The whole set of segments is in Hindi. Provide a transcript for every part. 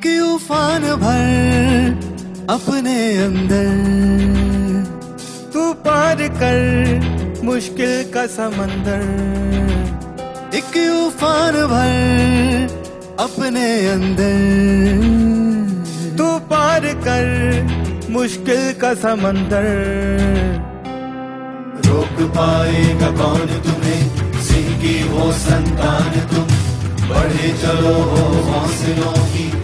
एक उफान भर अपने अंदर तू पार कर मुश्किल का समंदर एक उफान भर अपने अंदर तू पार कर मुश्किल का समंदर रोक पाएगा कौन तुम्हें सिंह की वो संतान तुम बढ़े चलो हो हौसलों की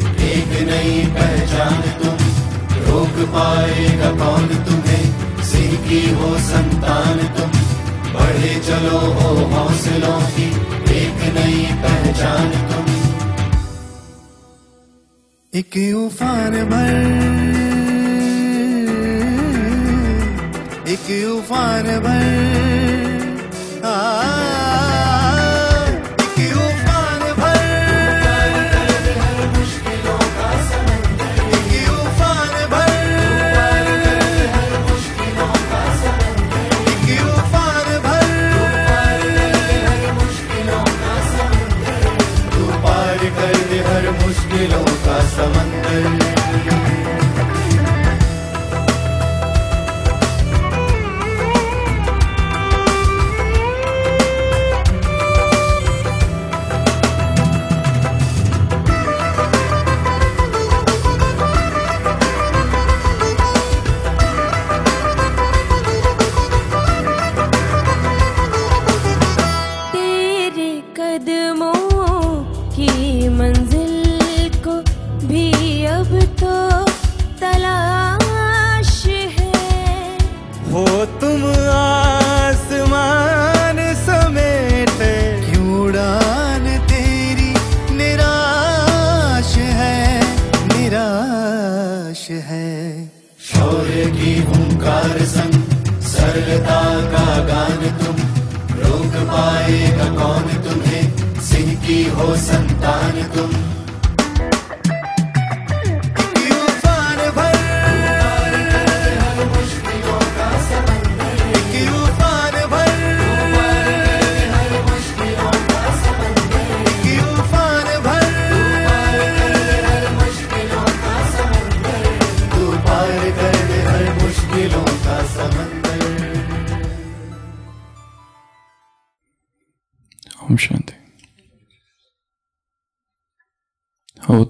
नहीं पहचान तुम रोक पाएगा कौन तुम्हें सिंह की हो संतान तुम बढ़े चलो हो हौसलों की एक नई पहचान तुम एक उफान भर एक उफान भर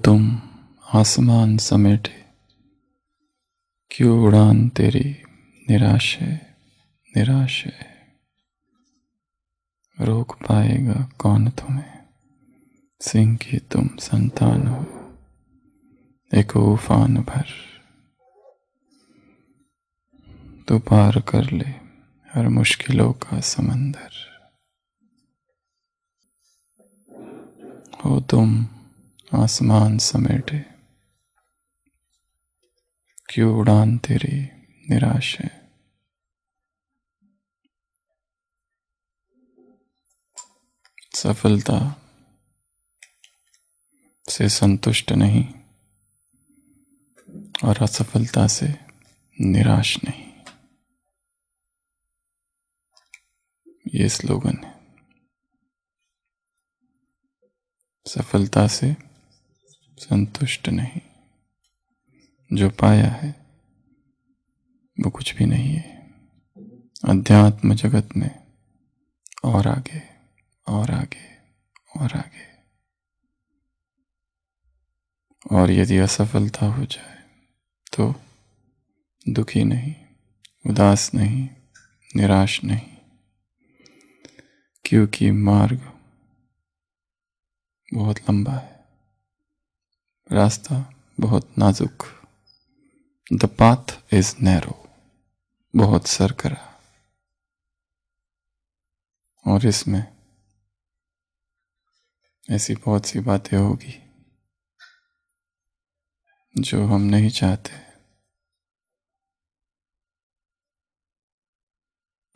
तुम आसमान समेटे क्यों उड़ान तेरी निराश है निराश है रोक पाएगा कौन तुम्हें सिंह की तुम संतान हो एक उफान भर तो पार कर ले हर मुश्किलों का समंदर हो तुम आसमान समेटे क्यों उड़ान तेरी निराश है सफलता से संतुष्ट नहीं और असफलता से निराश नहीं ये स्लोगन है सफलता से संतुष्ट नहीं जो पाया है वो कुछ भी नहीं है अध्यात्म जगत में और आगे और आगे और आगे और यदि असफलता हो जाए तो दुखी नहीं उदास नहीं निराश नहीं क्योंकि मार्ग बहुत लंबा है रास्ता बहुत नाजुक द पाथ इज नैरो बहुत सरकरा और इसमें ऐसी बहुत सी बातें होगी जो हम नहीं चाहते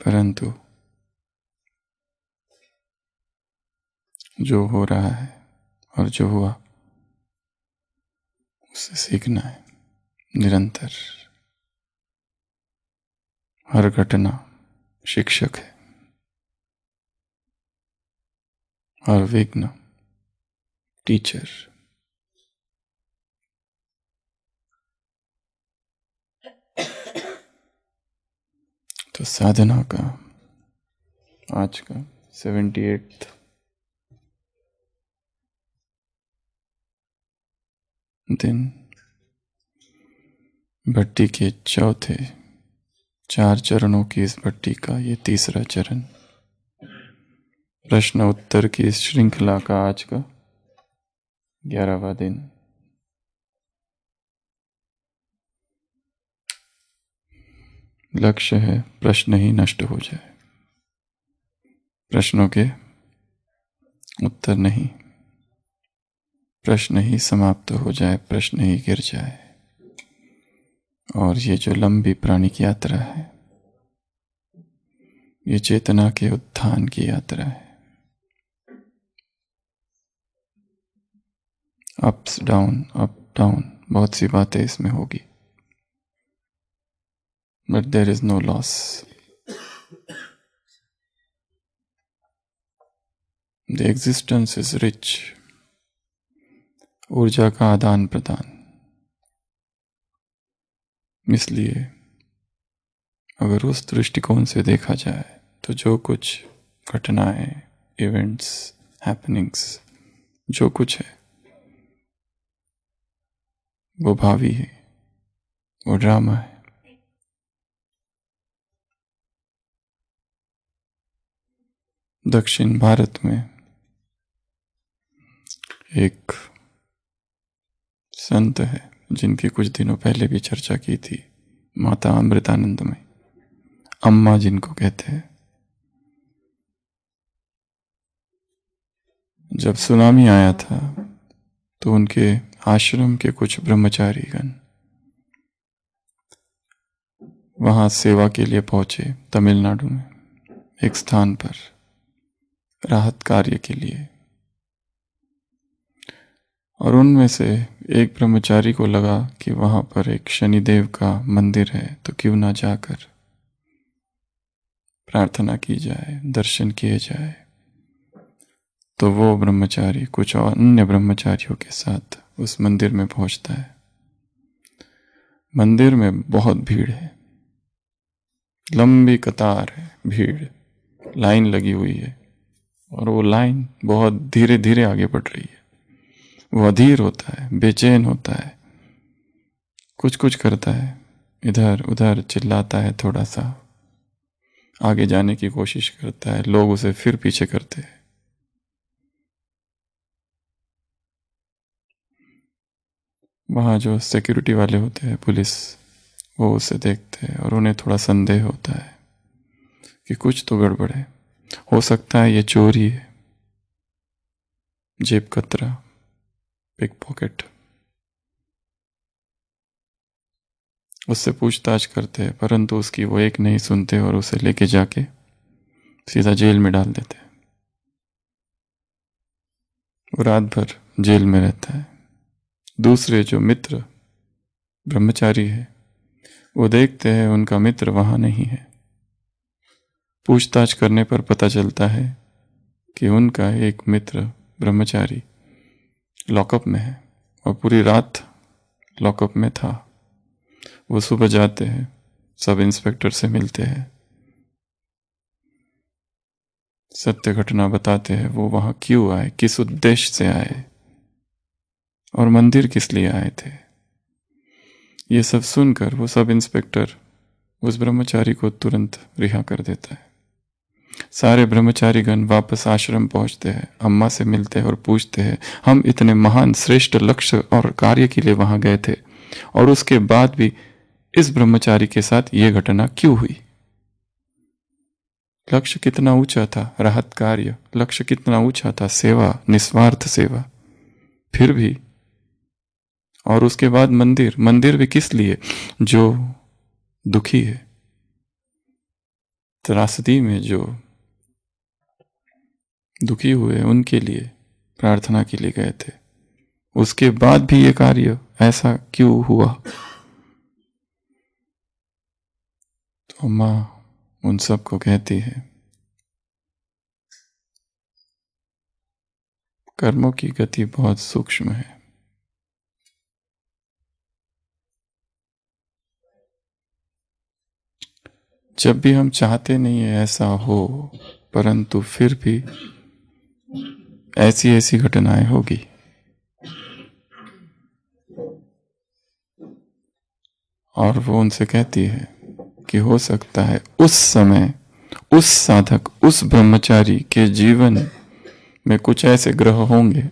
परंतु जो हो रहा है और जो हुआ से सीखना है निरंतर हर घटना शिक्षक है हर विघ्न टीचर तो साधना का आज का सेवेंटी एट्थ दिन भट्टी के चौथे चार चरणों की इस भट्टी का ये तीसरा चरण प्रश्न उत्तर की इस श्रृंखला का आज का ग्यारहवा दिन लक्ष्य है प्रश्न ही नष्ट हो जाए प्रश्नों के उत्तर नहीं प्रश्न ही समाप्त हो जाए प्रश्न ही गिर जाए और ये जो लंबी प्राणी की यात्रा है ये चेतना के उत्थान की यात्रा है अप्स डाउन अप डाउन बहुत सी बातें इसमें होगी but there is no loss the existence is rich ऊर्जा का आदान प्रदान इसलिए अगर उस दृष्टिकोण से देखा जाए तो जो कुछ घटनाएं इवेंट्स हैपनिंग्स जो कुछ है वो भावी है वो ड्रामा है दक्षिण भारत में एक संत है जिनकी कुछ दिनों पहले भी चर्चा की थी माता अमृतानंद में अम्मा जिनको कहते हैं जब सुनामी आया था तो उनके आश्रम के कुछ ब्रह्मचारीगण वहां सेवा के लिए पहुंचे तमिलनाडु में एक स्थान पर राहत कार्य के लिए और उनमें से एक ब्रह्मचारी को लगा कि वहां पर एक शनिदेव का मंदिर है तो क्यों ना जाकर प्रार्थना की जाए दर्शन किए जाए तो वो ब्रह्मचारी कुछ और अन्य ब्रह्मचारियों के साथ उस मंदिर में पहुंचता है मंदिर में बहुत भीड़ है लंबी कतार है भीड़ लाइन लगी हुई है और वो लाइन बहुत धीरे धीरे आगे बढ़ रही है वो अधीर होता है बेचैन होता है कुछ कुछ करता है इधर उधर चिल्लाता है थोड़ा सा आगे जाने की कोशिश करता है लोग उसे फिर पीछे करते हैं वहाँ जो सिक्योरिटी वाले होते हैं पुलिस वो उसे देखते हैं और उन्हें थोड़ा संदेह होता है कि कुछ तो गड़बड़ है हो सकता है ये चोरी है जेब कतरा पिकपॉकेट उससे पूछताछ करते हैं परंतु उसकी वो एक नहीं सुनते और उसे लेके जाके सीधा जेल में डाल देते हैं वो रात भर जेल में रहता है दूसरे जो मित्र ब्रह्मचारी है वो देखते हैं उनका मित्र वहाँ नहीं है पूछताछ करने पर पता चलता है कि उनका एक मित्र ब्रह्मचारी लॉकअप में है और पूरी रात लॉकअप में था वो सुबह जाते हैं सब इंस्पेक्टर से मिलते हैं सत्य घटना बताते हैं वो वहाँ क्यों आए किस उद्देश्य से आए और मंदिर किस लिए आए थे ये सब सुनकर वो सब इंस्पेक्टर उस ब्रह्मचारी को तुरंत रिहा कर देता है सारे ब्रह्मचारीगण वापस आश्रम पहुंचते हैं अम्मा से मिलते हैं और पूछते हैं हम इतने महान श्रेष्ठ लक्ष्य और कार्य के लिए वहां गए थे और उसके बाद भी इस ब्रह्मचारी के साथ ये घटना क्यों हुई लक्ष्य कितना ऊंचा था राहत कार्य लक्ष्य कितना ऊंचा था सेवा निस्वार्थ सेवा फिर भी और उसके बाद मंदिर मंदिर भी किस लिए जो दुखी है त्रासदी में जो दुखी हुए उनके लिए प्रार्थना के लिए गए थे उसके बाद भी ये कार्य ऐसा क्यों हुआ तो मां उन सब को कहती है कर्मों की गति बहुत सूक्ष्म है जब भी हम चाहते नहीं है ऐसा हो परंतु फिर भी ऐसी ऐसी घटनाएं होगी और वो उनसे कहती है कि हो सकता है उस समय उस साधक उस ब्रह्मचारी के जीवन में कुछ ऐसे ग्रह होंगे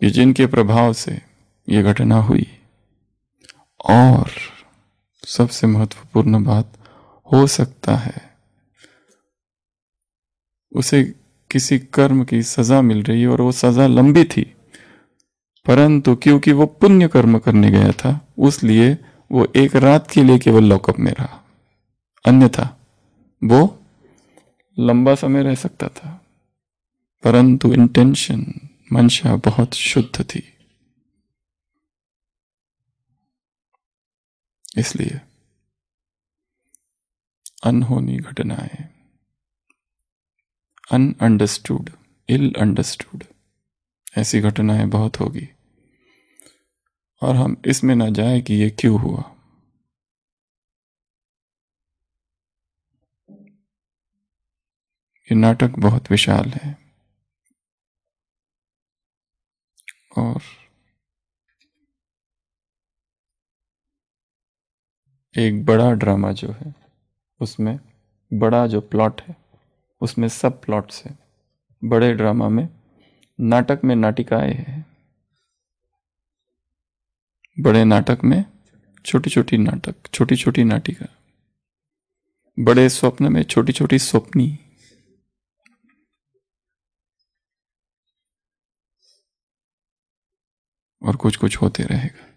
कि जिनके प्रभाव से ये घटना हुई और सबसे महत्वपूर्ण बात हो सकता है उसे किसी कर्म की सजा मिल रही और वो सजा लंबी थी परंतु क्योंकि वो पुण्य कर्म करने गया था उसलिए वो एक रात के लिए केवल लॉकअप में रहा अन्यथा वो लंबा समय रह सकता था परंतु इंटेंशन मंशा बहुत शुद्ध थी इसलिए अनहोनी घटनाएं अन अंडरस्टूड इल अंडरस्टूड ऐसी घटनाएं बहुत होगी और हम इसमें ना जाए कि ये क्यों हुआ ये नाटक बहुत विशाल है और एक बड़ा ड्रामा जो है उसमें बड़ा जो प्लॉट है उसमें सब प्लॉट्स हैं बड़े ड्रामा में नाटक में नाटिकाएं हैं बड़े नाटक में छोटी छोटी नाटक छोटी छोटी नाटिका बड़े स्वप्न में छोटी छोटी स्वप्नी और कुछ कुछ होते रहेगा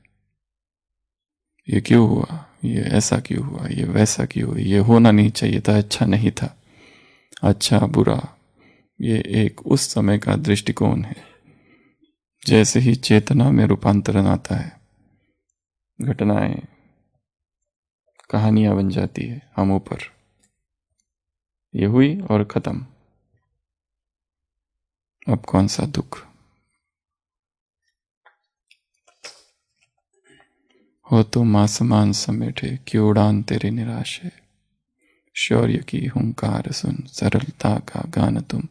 ये क्यों हुआ ये ऐसा क्यों हुआ ये वैसा क्यों हुआ ये होना नहीं चाहिए था अच्छा नहीं था अच्छा बुरा ये एक उस समय का दृष्टिकोण है जैसे ही चेतना में रूपांतरण आता है घटनाएं कहानियां बन जाती है हम ऊपर ये हुई और ख़त्म अब कौन सा दुख हो तुम आसमान समेटे की उड़ान तेरे निराशे शौर्य की हुंकार सुन सरलता का गान तुम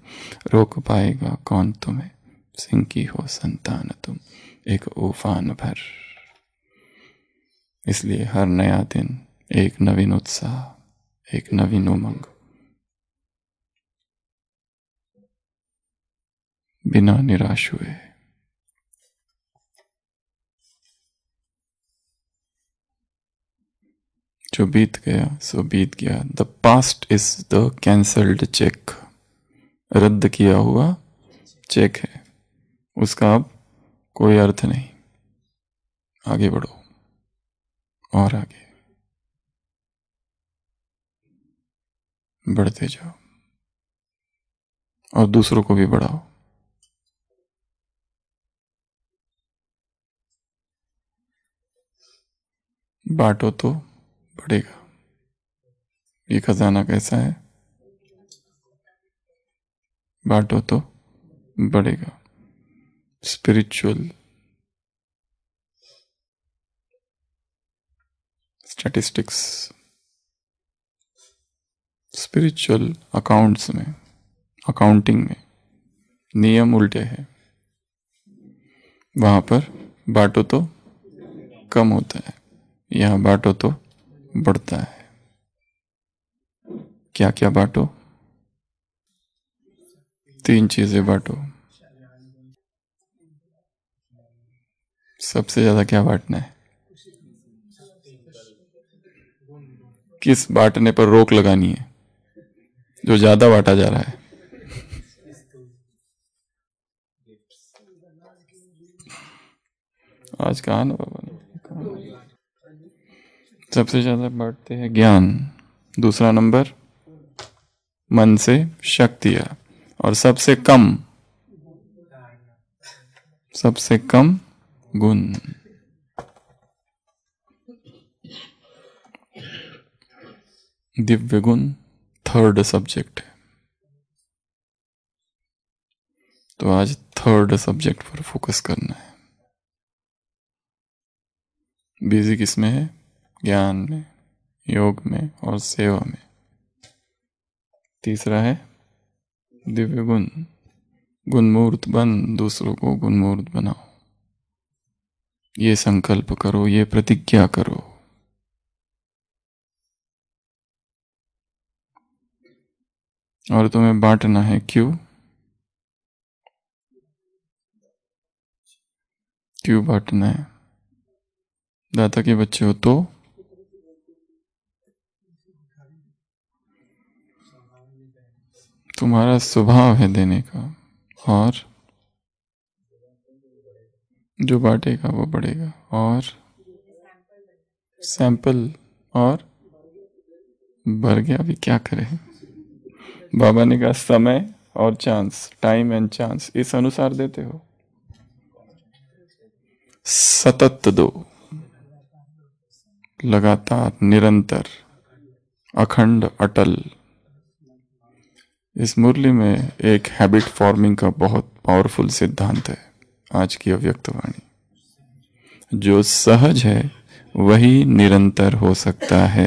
रोक पाएगा कौन तुम्हें सिंह की हो संतान तुम एक उफान भर इसलिए हर नया दिन एक नवीन उत्साह एक नवीन उमंग बिना निराश हुए जो बीत गया सो बीत गया the past is the cancelled cheque रद्द किया हुआ चेक है उसका अब कोई अर्थ नहीं आगे बढ़ो और आगे बढ़ते जाओ और दूसरों को भी बढ़ाओ बांटो तो पड़ेगा ये खजाना कैसा है बांटो तो बढ़ेगा स्पिरिचुअल स्टैटिस्टिक्स स्पिरिचुअल अकाउंट्स में अकाउंटिंग में नियम उल्टे हैं वहाँ पर बांटो तो कम होता है यहाँ बांटो तो बढ़ता है क्या क्या बांटो तीन चीजें बांटो सबसे ज्यादा क्या बांटना है किस बांटने पर रोक लगानी है जो ज्यादा बांटा जा रहा है आज कहा ना बाबा ने सबसे ज़्यादा बढ़ते हैं ज्ञान दूसरा नंबर मन से शक्तियां और सबसे कम सबसे कम गुण दिव्य गुण थर्ड सब्जेक्ट है तो आज थर्ड सब्जेक्ट पर फोकस करना है बिजी किसमें है ज्ञान में योग में और सेवा में तीसरा है दिव्य गुण गुणमूर्त बन दूसरों को गुणमूर्त बनाओ ये संकल्प करो ये प्रतिज्ञा करो और तुम्हें बांटना है क्यों क्यों बांटना है दाता के बच्चे हो तो तुम्हारा स्वभाव है देने का और जो बांटेगा वो बढ़ेगा और सैंपल और भर गया अभी क्या करें बाबा ने कहा समय और चांस टाइम एंड चांस इस अनुसार देते हो सतत दो लगातार निरंतर अखंड अटल इस मुरली में एक हैबिट फॉर्मिंग का बहुत पावरफुल सिद्धांत है आज की अव्यक्तवाणी जो सहज है वही निरंतर हो सकता है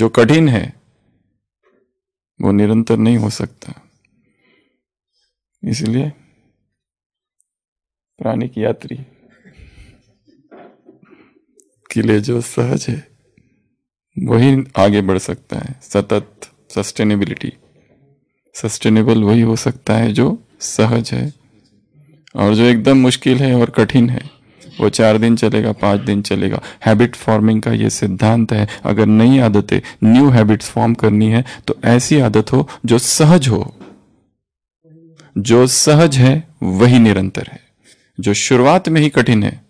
जो कठिन है वो निरंतर नहीं हो सकता इसलिए प्राणिक यात्री के लिए जो सहज है वही आगे बढ़ सकता है सतत सस्टेनेबिलिटी सस्टेनेबल वही हो सकता है जो सहज है और जो एकदम मुश्किल है और कठिन है वो चार दिन चलेगा पांच दिन चलेगा हैबिट फॉर्मिंग का ये सिद्धांत है अगर नई आदतें न्यू हैबिट्स फॉर्म करनी है तो ऐसी आदत हो जो सहज हो जो सहज है वही निरंतर है जो शुरुआत में ही कठिन है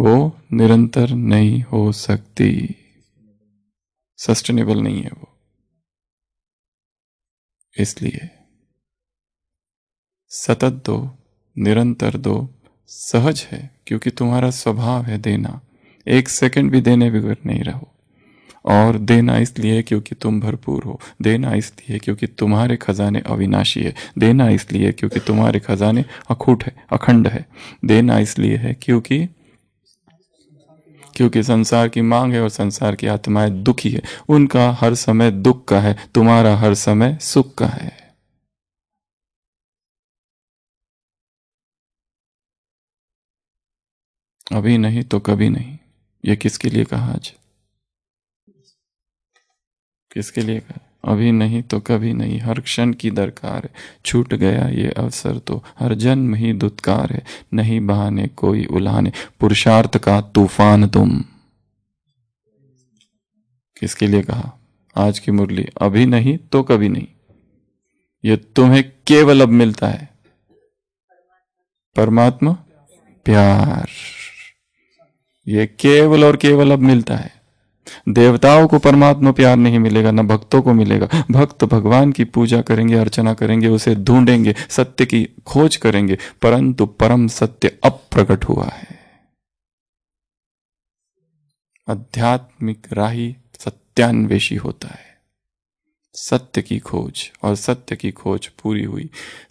वो निरंतर नहीं हो सकती सस्टेनेबल नहीं है वो इसलिए सतत दो निरंतर दो सहज है क्योंकि तुम्हारा स्वभाव है देना एक सेकंड भी देने बिगड़ नहीं रहो और देना इसलिए क्योंकि तुम भरपूर हो देना इसलिए क्योंकि तुम्हारे खजाने अविनाशी है देना इसलिए क्योंकि तुम्हारे खजाने अखूट है अखंड है देना इसलिए है क्योंकि क्योंकि संसार की मांग है और संसार की आत्माएं दुखी है उनका हर समय दुख का है तुम्हारा हर समय सुख का है अभी नहीं तो कभी नहीं ये किसके लिए कहा आज किसके लिए कहा अभी नहीं तो कभी नहीं हर क्षण की दरकार है छूट गया ये अवसर तो हर जन्म ही दुत्कार है नहीं बहाने कोई उलाने पुरुषार्थ का तूफान तुम किसके लिए कहा आज की मुरली अभी नहीं तो कभी नहीं ये तुम्हें केवल अब मिलता है परमात्मा प्यार ये केवल और केवल अब मिलता है देवताओं को परमात्मा प्यार नहीं मिलेगा ना भक्तों को मिलेगा भक्त भगवान की पूजा करेंगे अर्चना करेंगे उसे ढूंढेंगे सत्य की खोज करेंगे परंतु परम सत्य अप्रकट हुआ है आध्यात्मिक राही सत्यान्वेषी होता है सत्य की खोज और सत्य की खोज पूरी हुई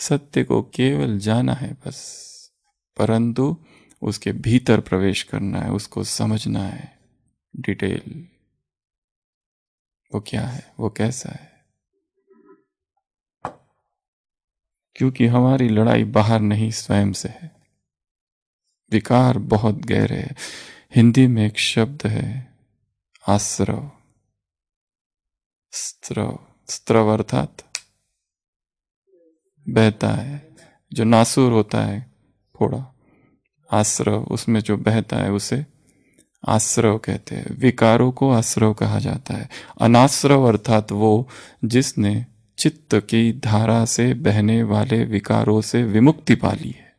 सत्य को केवल जाना है बस परंतु उसके भीतर प्रवेश करना है उसको समझना है डिटेल वो क्या है वो कैसा है क्योंकि हमारी लड़ाई बाहर नहीं स्वयं से है विकार बहुत गहरे है हिंदी में एक शब्द है आश्रव स्त्रव स्त्रव अर्थात बहता है जो नासूर होता है थोड़ा आश्रव उसमें जो बहता है उसे आश्रव कहते हैं विकारों को आश्रव कहा जाता है अनाश्रव अर्थात वो जिसने चित्त की धारा से बहने वाले विकारों से विमुक्ति पा ली है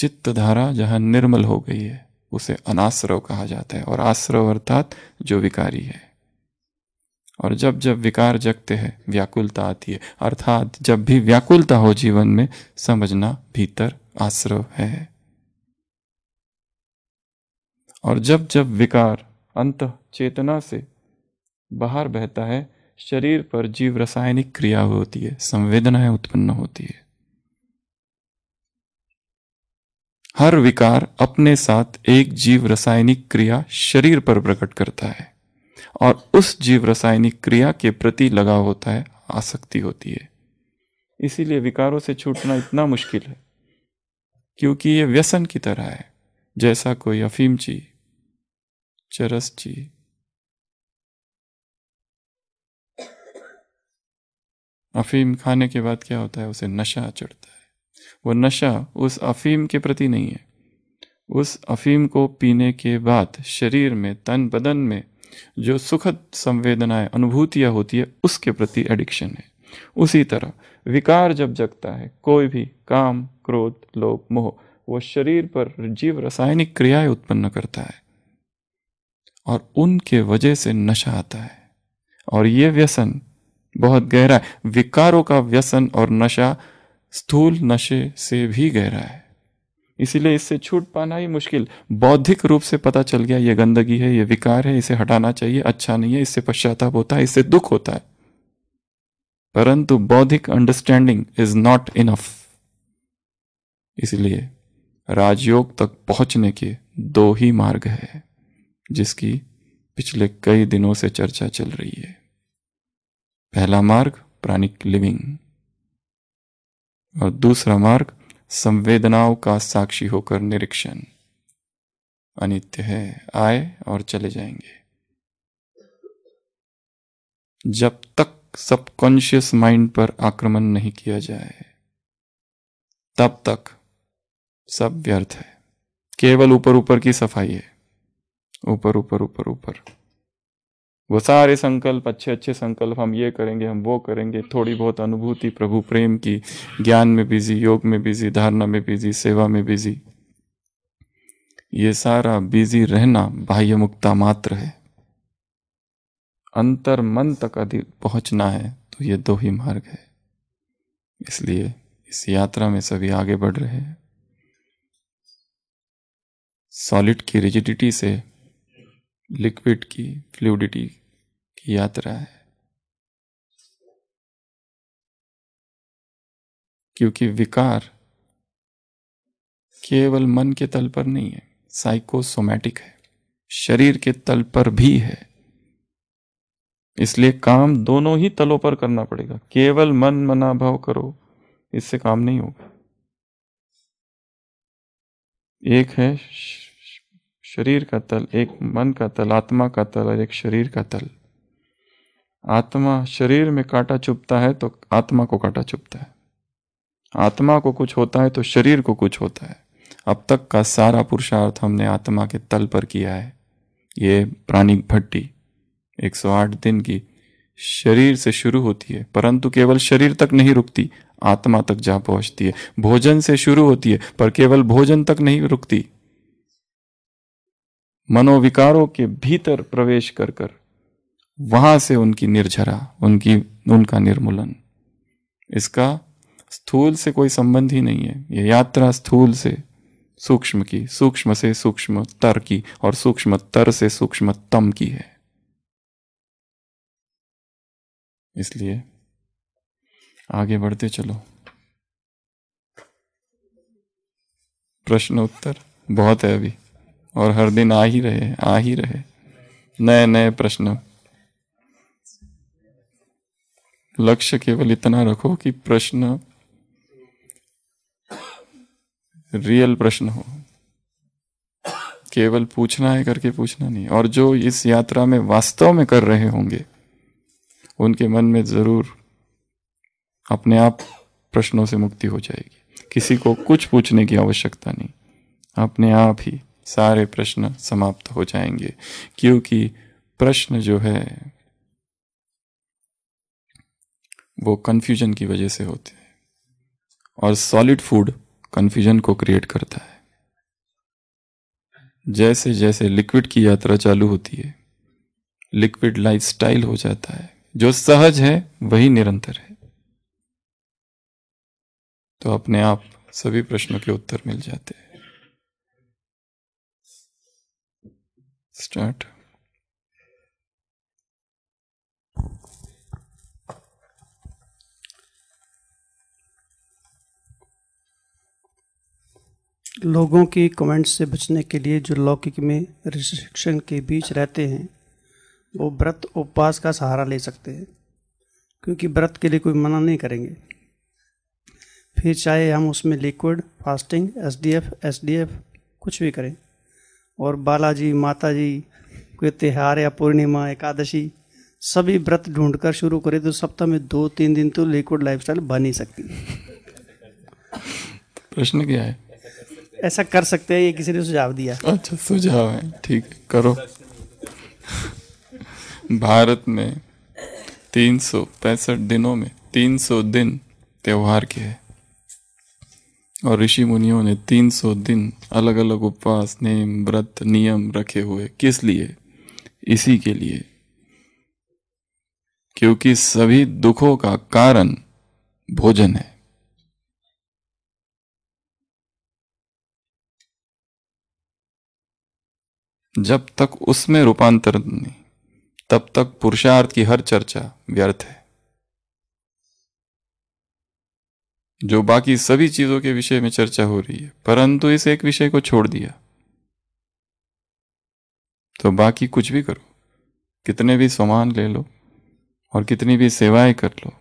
चित्त धारा जहां निर्मल हो गई है उसे अनाश्रव कहा जाता है और आश्रव अर्थात जो विकारी है और जब जब विकार जगते हैं व्याकुलता आती है अर्थात जब भी व्याकुलता हो जीवन में समझना भीतर आश्रव है और जब जब विकार अंत चेतना से बाहर बहता है शरीर पर जीव रासायनिक क्रिया होती है संवेदनाएं उत्पन्न होती है हर विकार अपने साथ एक जीव रासायनिक क्रिया शरीर पर प्रकट करता है और उस जीव रासायनिक क्रिया के प्रति लगाव होता है आसक्ति होती है इसीलिए विकारों से छूटना इतना मुश्किल है क्योंकि ये व्यसन की तरह है जैसा कोई अफीम चीज चरस जी अफीम खाने के बाद क्या होता है उसे नशा चढ़ता है वो नशा उस अफीम के प्रति नहीं है उस अफीम को पीने के बाद शरीर में तन बदन में जो सुखद संवेदनाएं अनुभूतियां होती है उसके प्रति एडिक्शन है उसी तरह विकार जब जगता है कोई भी काम क्रोध लोभ मोह वो शरीर पर जीव रासायनिक क्रियाएं उत्पन्न करता है और उनके वजह से नशा आता है और ये व्यसन बहुत गहरा है विकारों का व्यसन और नशा स्थूल नशे से भी गहरा है इसीलिए इससे छूट पाना ही मुश्किल बौद्धिक रूप से पता चल गया ये गंदगी है ये विकार है इसे हटाना चाहिए अच्छा नहीं है इससे पश्चाताप होता है इससे दुख होता है परंतु बौद्धिक अंडरस्टैंडिंग इज नॉट इनफ इसलिए राजयोग तक पहुंचने के दो ही मार्ग है जिसकी पिछले कई दिनों से चर्चा चल रही है पहला मार्ग प्राणिक लिविंग और दूसरा मार्ग संवेदनाओं का साक्षी होकर निरीक्षण अनित्य है आए और चले जाएंगे जब तक सबकॉन्शियस माइंड पर आक्रमण नहीं किया जाए तब तक सब व्यर्थ है केवल ऊपर ऊपर की सफाई है ऊपर ऊपर ऊपर ऊपर वो सारे संकल्प अच्छे अच्छे संकल्प हम ये करेंगे हम वो करेंगे थोड़ी बहुत अनुभूति प्रभु प्रेम की ज्ञान में बिजी योग में बिजी धारणा में बिजी सेवा में बिजी ये सारा बिजी रहना बाह्य मुक्ता मात्र है अंतर मन तक अधि पहुंचना है तो ये दो ही मार्ग है इसलिए इस यात्रा में सभी आगे बढ़ रहे हैं सॉलिड की रिजिडिटी से लिक्विड की फ्लूडिटी की यात्रा है क्योंकि विकार केवल मन के तल पर नहीं है साइकोसोमैटिक है शरीर के तल पर भी है इसलिए काम दोनों ही तलों पर करना पड़ेगा केवल मन मना भाव करो इससे काम नहीं होगा एक है शरीर का तल एक मन का तल आत्मा का तल और एक शरीर का तल आत्मा शरीर में कांटा चुपता है तो आत्मा को कांटा चुपता है आत्मा को कुछ होता है तो शरीर को कुछ होता है अब तक का सारा पुरुषार्थ हमने आत्मा के तल पर किया है ये प्राणिक भट्टी 108 दिन की शरीर से शुरू होती है परंतु केवल शरीर तक नहीं रुकती आत्मा तक जा पहुंचती है भोजन से शुरू होती है पर केवल भोजन तक नहीं रुकती मनोविकारों के भीतर प्रवेश कर कर वहां से उनकी निर्झरा उनकी उनका निर्मूलन इसका स्थूल से कोई संबंध ही नहीं है ये यात्रा स्थूल से सूक्ष्म की सूक्ष्म से सूक्ष्म तर की और सूक्ष्म तर से सूक्ष्मतम की है इसलिए आगे बढ़ते चलो प्रश्न उत्तर बहुत है अभी और हर दिन आ ही रहे आ ही रहे नए नए प्रश्न लक्ष्य केवल इतना रखो कि प्रश्न रियल प्रश्न हो केवल पूछना है करके पूछना नहीं और जो इस यात्रा में वास्तव में कर रहे होंगे उनके मन में ज़रूर अपने आप प्रश्नों से मुक्ति हो जाएगी किसी को कुछ पूछने की आवश्यकता नहीं अपने आप ही सारे प्रश्न समाप्त हो जाएंगे क्योंकि प्रश्न जो है वो कंफ्यूजन की वजह से होते हैं और सॉलिड फूड कंफ्यूजन को क्रिएट करता है जैसे जैसे लिक्विड की यात्रा चालू होती है लिक्विड लाइफस्टाइल हो जाता है जो सहज है वही निरंतर है तो अपने आप सभी प्रश्नों के उत्तर मिल जाते हैं start. लोगों की कमेंट्स से बचने के लिए जो लौकिक में रिस्ट्रिक्शन के बीच रहते हैं वो व्रत उपवास का सहारा ले सकते हैं क्योंकि व्रत के लिए कोई मना नहीं करेंगे फिर चाहे हम उसमें लिक्विड फास्टिंग एसडीएफ एसडीएफ कुछ भी करें और बालाजी माता जी कोई त्यौहार या पूर्णिमा एकादशी सभी व्रत ढूंढकर शुरू करें तो सप्ताह में दो तीन दिन तो लिक्विड लाइफस्टाइल बन ही सकती प्रश्न क्या है ऐसा कर सकते हैं ये किसी ने सुझाव दिया अच्छा सुझाव है ठीक है करो भारत में तीन दिनों में 300 दिन त्योहार के हैं और ऋषि मुनियों ने 300 दिन अलग अलग उपवास नेम व्रत नियम रखे हुए किस लिए इसी के लिए क्योंकि सभी दुखों का कारण भोजन है जब तक उसमें रूपांतरण नहीं तब तक पुरुषार्थ की हर चर्चा व्यर्थ है जो बाकी सभी चीजों के विषय में चर्चा हो रही है परंतु इस एक विषय को छोड़ दिया तो बाकी कुछ भी करो कितने भी सामान ले लो और कितनी भी सेवाएं कर लो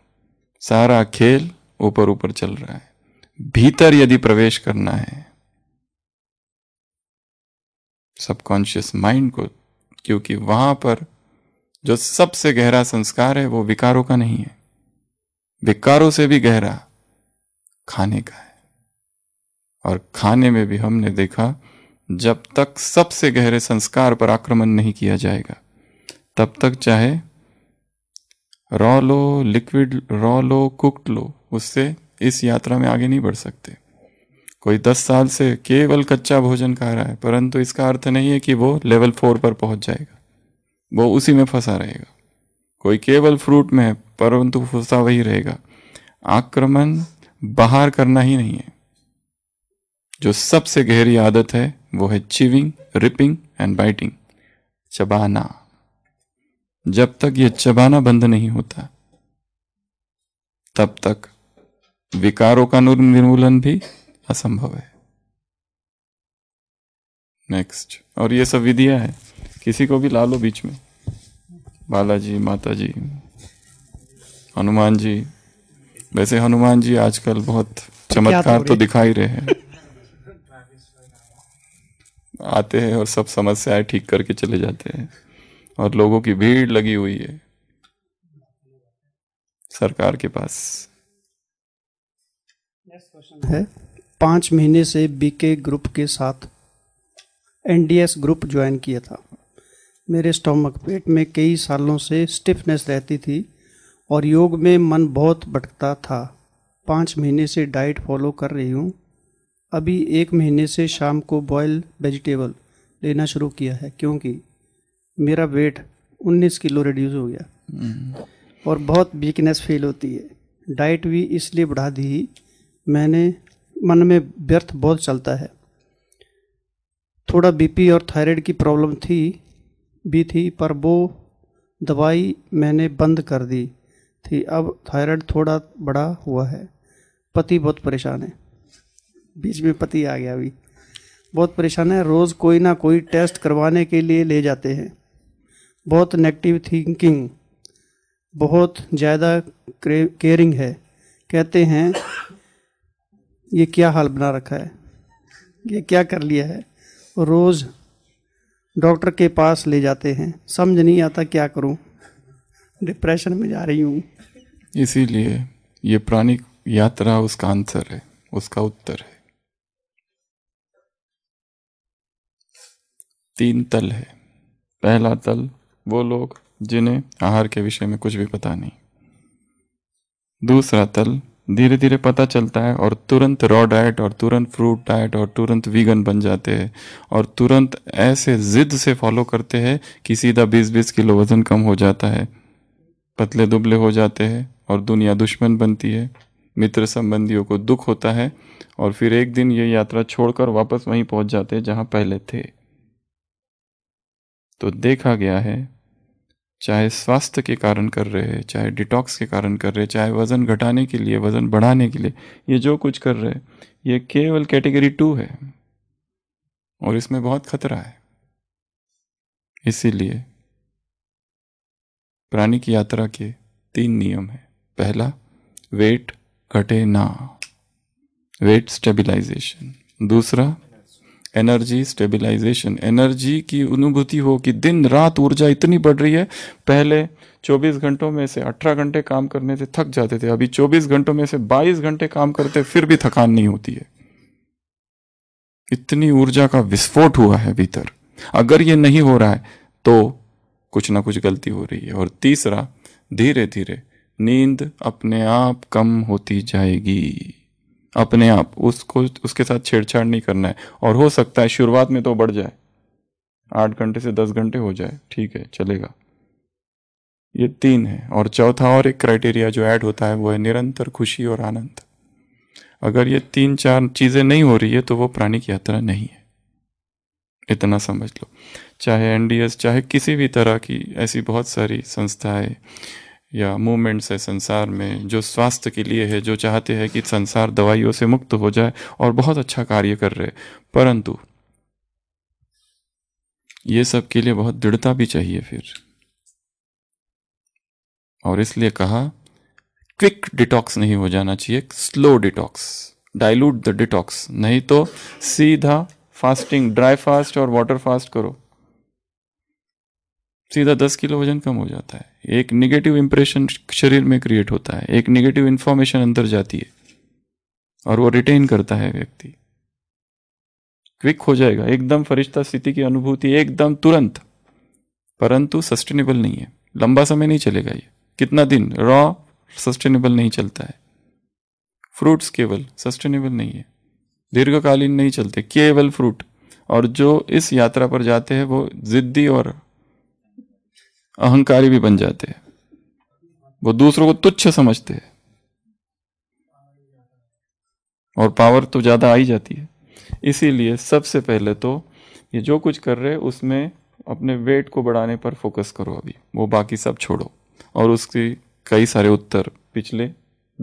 सारा खेल ऊपर ऊपर चल रहा है भीतर यदि प्रवेश करना है सबकॉन्शियस माइंड को क्योंकि वहां पर जो सबसे गहरा संस्कार है वो विकारों का नहीं है विकारों से भी गहरा खाने का है और खाने में भी हमने देखा जब तक सबसे गहरे संस्कार पर आक्रमण नहीं किया जाएगा तब तक चाहे रॉ लो लिक्विड रॉ लो कुक्ड लो उससे इस यात्रा में आगे नहीं बढ़ सकते कोई दस साल से केवल कच्चा भोजन खा रहा है परंतु इसका अर्थ नहीं है कि वो लेवल फोर पर पहुंच जाएगा वो उसी में फंसा रहेगा कोई केवल फ्रूट में है परंतु फंसा वही रहेगा आक्रमण बाहर करना ही नहीं है जो सबसे गहरी आदत है वो है चिविंग रिपिंग एंड बाइटिंग चबाना जब तक ये चबाना बंद नहीं होता तब तक विकारों का निर्मूलन भी असंभव है नेक्स्ट और ये सब विधियां है किसी को भी ला लो बीच में बालाजी माता जी हनुमान जी वैसे हनुमान जी आजकल बहुत चमत्कार तो दिखाई रहे हैं आते हैं और सब समस्याएं ठीक करके चले जाते हैं और लोगों की भीड़ लगी हुई है सरकार के पास है पांच महीने से बीके ग्रुप के साथ एनडीएस ग्रुप ज्वाइन किया था मेरे स्टोमक पेट में कई सालों से स्टिफनेस रहती थी और योग में मन बहुत भटकता था पाँच महीने से डाइट फॉलो कर रही हूँ अभी एक महीने से शाम को बॉयल वेजिटेबल लेना शुरू किया है क्योंकि मेरा वेट 19 किलो रिड्यूस हो गया हम्म। और बहुत वीकनेस फील होती है डाइट भी इसलिए बढ़ा दी मैंने मन में व्यर्थ बहुत चलता है थोड़ा बीपी और थायराइड की प्रॉब्लम थी भी थी पर वो दवाई मैंने बंद कर दी थी अब थायराइड थोड़ा बड़ा हुआ है पति बहुत परेशान है बीच में पति आ गया अभी बहुत परेशान है रोज़ कोई ना कोई टेस्ट करवाने के लिए ले जाते हैं बहुत नेगेटिव थिंकिंग बहुत ज़्यादा केयरिंग है कहते हैं ये क्या हाल बना रखा है ये क्या कर लिया है रोज़ डॉक्टर के पास ले जाते हैं समझ नहीं आता क्या करूं डिप्रेशन में जा रही हूँ इसीलिए ये प्राणिक यात्रा उसका आंसर है उसका उत्तर है तीन तल है पहला तल वो लोग जिन्हें आहार के विषय में कुछ भी पता नहीं दूसरा तल धीरे धीरे पता चलता है और तुरंत रॉ डाइट और तुरंत फ्रूट डाइट और तुरंत वीगन बन जाते हैं और तुरंत ऐसे जिद से फॉलो करते हैं कि सीधा 20-20 किलो वजन कम हो जाता है पतले दुबले हो जाते हैं और दुनिया दुश्मन बनती है मित्र संबंधियों को दुख होता है और फिर एक दिन ये यात्रा छोड़कर वापस वहीं पहुंच जाते हैं जहां पहले थे तो देखा गया है चाहे स्वास्थ्य के कारण कर रहे हैं चाहे डिटॉक्स के कारण कर रहे हैं चाहे वज़न घटाने के लिए वज़न बढ़ाने के लिए ये जो कुछ कर रहे हैं ये केवल कैटेगरी टू है और इसमें बहुत खतरा है इसीलिए प्राणी की यात्रा के तीन नियम हैं पहला वेट घटे ना वेट स्टेबिलाईजेशन दूसरा एनर्जी स्टेबिलाईजेशन एनर्जी की अनुभूति हो कि दिन रात ऊर्जा इतनी बढ़ रही है पहले 24 घंटों में से 18 घंटे काम करने से थक जाते थे अभी 24 घंटों में से 22 घंटे काम करते फिर भी थकान नहीं होती है इतनी ऊर्जा का विस्फोट हुआ है भीतर अगर ये नहीं हो रहा है तो कुछ ना कुछ गलती हो रही है और तीसरा धीरे धीरे नींद अपने आप कम होती जाएगी अपने आप उसको उसके साथ छेड़छाड़ नहीं करना है और हो सकता है शुरुआत में तो बढ़ जाए आठ घंटे से दस घंटे हो जाए ठीक है चलेगा ये तीन है और चौथा और एक क्राइटेरिया जो ऐड होता है वो है निरंतर खुशी और आनंद अगर ये तीन चार चीज़ें नहीं हो रही है तो वो प्राणी की यात्रा नहीं है इतना समझ लो चाहे एन चाहे किसी भी तरह की ऐसी बहुत सारी संस्थाएं या मूवमेंट्स है संसार में जो स्वास्थ्य के लिए है जो चाहते हैं कि संसार दवाइयों से मुक्त हो जाए और बहुत अच्छा कार्य कर रहे परंतु ये सब के लिए बहुत दृढ़ता भी चाहिए फिर और इसलिए कहा क्विक डिटॉक्स नहीं हो जाना चाहिए slow detox dilute the detox नहीं तो सीधा फास्टिंग ड्राई फास्ट और वाटर फास्ट करो सीधा दस किलो वजन कम हो जाता है एक निगेटिव इंप्रेशन शरीर में क्रिएट होता है एक निगेटिव इंफॉर्मेशन अंदर जाती है और वो रिटेन करता है व्यक्ति क्विक हो जाएगा एकदम फरिश्ता स्थिति की अनुभूति एकदम तुरंत परंतु सस्टेनेबल नहीं है लंबा समय नहीं चलेगा ये कितना दिन रॉ सस्टेनेबल नहीं चलता है फ्रूट्स केवल सस्टेनेबल नहीं है दीर्घकालीन नहीं चलते केवल फ्रूट और जो इस यात्रा पर जाते हैं वो जिद्दी और अहंकारी भी बन जाते हैं वो दूसरों को तुच्छ समझते हैं और पावर तो ज़्यादा आई जाती है इसीलिए सबसे पहले तो ये जो कुछ कर रहे उसमें अपने वेट को बढ़ाने पर फोकस करो अभी वो बाकी सब छोड़ो और उसकी कई सारे उत्तर पिछले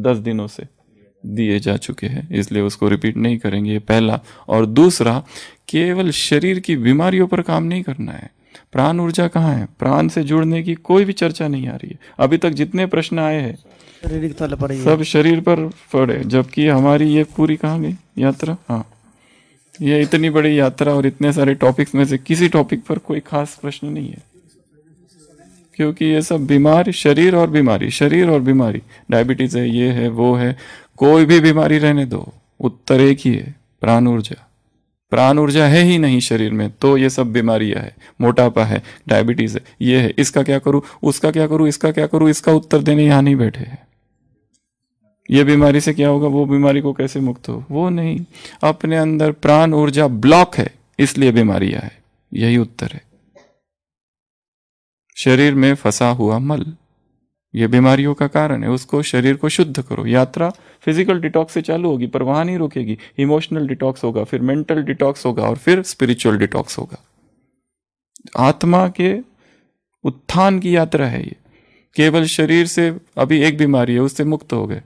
दस दिनों से दिए जा चुके हैं इसलिए उसको रिपीट नहीं करेंगे पहला और दूसरा केवल शरीर की बीमारियों पर काम नहीं करना है प्राण ऊर्जा कहाँ है प्राण से जुड़ने की कोई भी चर्चा नहीं आ रही है अभी तक जितने प्रश्न आए हैं शारीरिक तल पर सब शरीर पर पड़े जबकि हमारी ये पूरी कहाँ गई यात्रा हाँ ये इतनी बड़ी यात्रा और इतने सारे टॉपिक्स में से किसी टॉपिक पर कोई खास प्रश्न नहीं है क्योंकि ये सब बीमार शरीर और बीमारी शरीर और बीमारी डायबिटीज़ है ये है वो है कोई भी बीमारी रहने दो उत्तर एक ही है प्राण ऊर्जा प्राण ऊर्जा है ही नहीं शरीर में तो ये सब बीमारियां है मोटापा है डायबिटीज है ये है इसका क्या करूं उसका क्या करूं इसका क्या करूं इसका उत्तर देने यहां नहीं बैठे हैं ये बीमारी से क्या होगा वो बीमारी को कैसे मुक्त हो वो नहीं अपने अंदर प्राण ऊर्जा ब्लॉक है इसलिए बीमारियां है यही उत्तर है शरीर में फंसा हुआ मल ये बीमारियों का कारण है उसको शरीर को शुद्ध करो यात्रा फिजिकल डिटॉक्स से चालू होगी पर वहां नहीं रुकेगी इमोशनल डिटॉक्स होगा फिर मेंटल डिटॉक्स होगा और फिर स्पिरिचुअल डिटॉक्स होगा आत्मा के उत्थान की यात्रा है ये केवल शरीर से अभी एक बीमारी है उससे मुक्त हो गए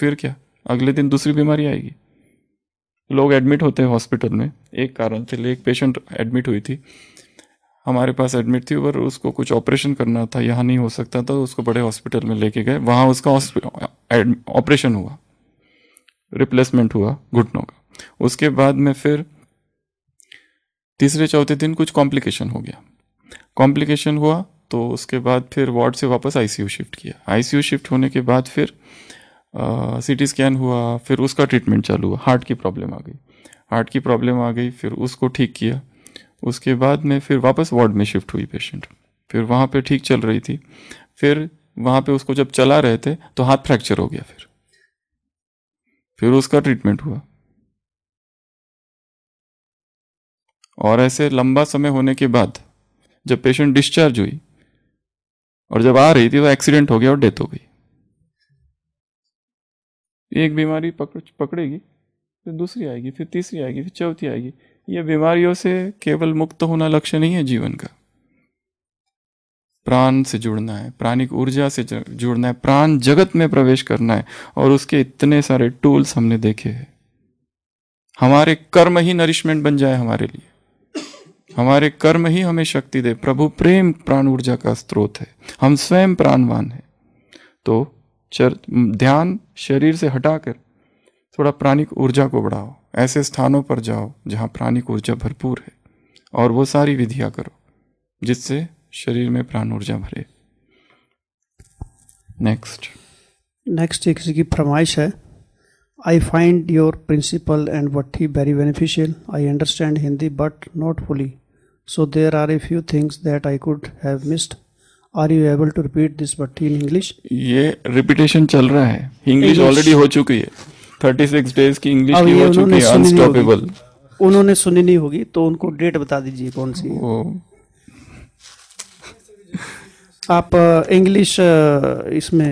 फिर क्या अगले दिन दूसरी बीमारी आएगी लोग एडमिट होते हैं हॉस्पिटल में एक कारण से एक पेशेंट एडमिट हुई थी हमारे पास एडमिट थी और उसको कुछ ऑपरेशन करना था यहाँ नहीं हो सकता था उसको बड़े हॉस्पिटल में लेके गए वहाँ उसका ऑपरेशन हुआ रिप्लेसमेंट हुआ घुटनों का उसके बाद में फिर तीसरे चौथे दिन कुछ कॉम्प्लिकेशन हो गया कॉम्प्लिकेशन हुआ तो उसके बाद फिर वार्ड से वापस आईसीयू शिफ्ट किया आईसीयू शिफ्ट होने के बाद फिर सी टी स्कैन हुआ फिर उसका ट्रीटमेंट चालू हुआ हार्ट की प्रॉब्लम आ गई हार्ट की प्रॉब्लम आ गई फिर उसको ठीक किया उसके बाद में फिर वापस वार्ड में शिफ्ट हुई पेशेंट फिर वहाँ पे ठीक चल रही थी फिर वहाँ पे उसको जब चला रहे थे तो हाथ फ्रैक्चर हो गया फिर फिर उसका ट्रीटमेंट हुआ और ऐसे लंबा समय होने के बाद जब पेशेंट डिस्चार्ज हुई और जब आ रही थी तो एक्सीडेंट हो गया और डेथ हो गई एक बीमारी पकड़ पकड़ेगी फिर दूसरी आएगी फिर तीसरी आएगी फिर चौथी आएगी ये बीमारियों से केवल मुक्त होना लक्ष्य नहीं है जीवन का प्राण से जुड़ना है प्राणिक ऊर्जा से जुड़ना है प्राण जगत में प्रवेश करना है और उसके इतने सारे टूल्स हमने देखे हैं हमारे कर्म ही नरिशमेंट बन जाए हमारे लिए हमारे कर्म ही हमें शक्ति दे प्रभु प्रेम प्राण ऊर्जा का स्रोत है हम स्वयं प्राणवान हैं तो चर ध्यान शरीर से हटाकर थोड़ा प्राणिक ऊर्जा को बढ़ाओ ऐसे स्थानों पर जाओ जहाँ प्राणिक ऊर्जा भरपूर है और वो सारी विधियाँ करो जिससे शरीर में प्राण ऊर्जा भरे नेक्स्ट नेक्स्ट एक किसी की फरमाइश है I find your principle and वट्ठी very beneficial I understand Hindi but not fully so there are a few things that I could have missed are you able to repeat this वट्ठी इन इंग्लिश ये रिपीटेशन चल रहा है इंग्लिश ऑलरेडी हो चुकी है थर्टी सिक्स डेज की इंग्लिश की हो चुकी है अनस्टॉपेबल उन्होंने सुनी नहीं होगी तो उनको डेट बता दीजिए कौन सी आप इंग्लिश इसमें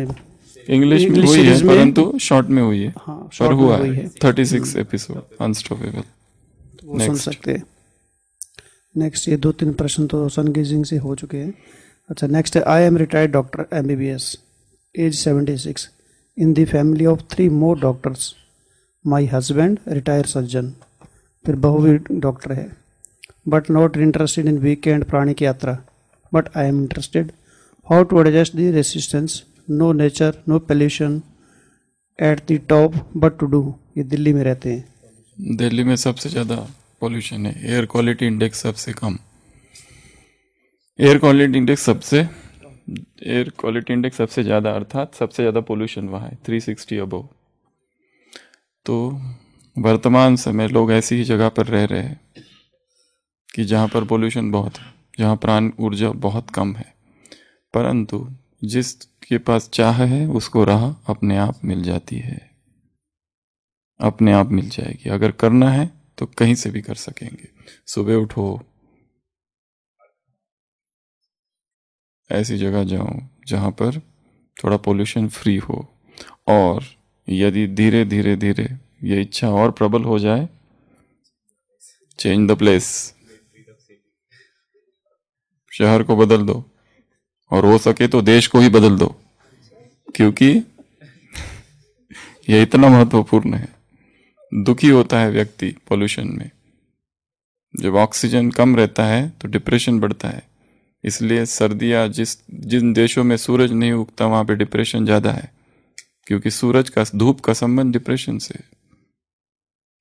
इंग्लिश में हुई है परंतु शॉर्ट में हुई है हाँ, पर हुआ है थर्टी सिक्स एपिसोड तो अनस्टॉपेबल सुन सकते हैं नेक्स्ट ये दो तीन प्रश्न तो सन गेजिंग से हो चुके हैं अच्छा next I am retired doctor M B B S age seventy six in the family of three more doctors my husband retired surgeon फिर बहुवी डॉक्टर है but not interested in weekend प्राणी की यात्रा but I am interested how to adjust the resistance no nature no pollution at the top but to do ये दिल्ली में रहते हैं दिल्ली में सबसे ज़्यादा पोल्यूशन है एयर क्वालिटी इंडेक्स सबसे कम एयर क्वालिटी इंडेक्स सबसे एयर क्वालिटी इंडेक्स सबसे ज़्यादा अर्थात सबसे ज़्यादा पोल्यूशन वहाँ है थ्री सिक्सटी अबो तो वर्तमान समय लोग ऐसी ही जगह पर रह रहे हैं कि जहाँ पर पोल्यूशन बहुत है जहाँ प्राण ऊर्जा बहुत कम है परंतु जिसके पास चाह है उसको राह अपने आप मिल जाती है अपने आप मिल जाएगी अगर करना है तो कहीं से भी कर सकेंगे सुबह उठो ऐसी जगह जाऊं जहां पर थोड़ा पोल्यूशन फ्री हो और यदि धीरे धीरे धीरे ये इच्छा और प्रबल हो जाए चेंज द प्लेस शहर को बदल दो और हो सके तो देश को ही बदल दो क्योंकि यह इतना महत्वपूर्ण है दुखी होता है व्यक्ति पोल्यूशन में जब ऑक्सीजन कम रहता है तो डिप्रेशन बढ़ता है इसलिए सर्दियाँ जिस जिन देशों में सूरज नहीं उगता वहाँ पे डिप्रेशन ज़्यादा है क्योंकि सूरज का धूप का संबंध डिप्रेशन से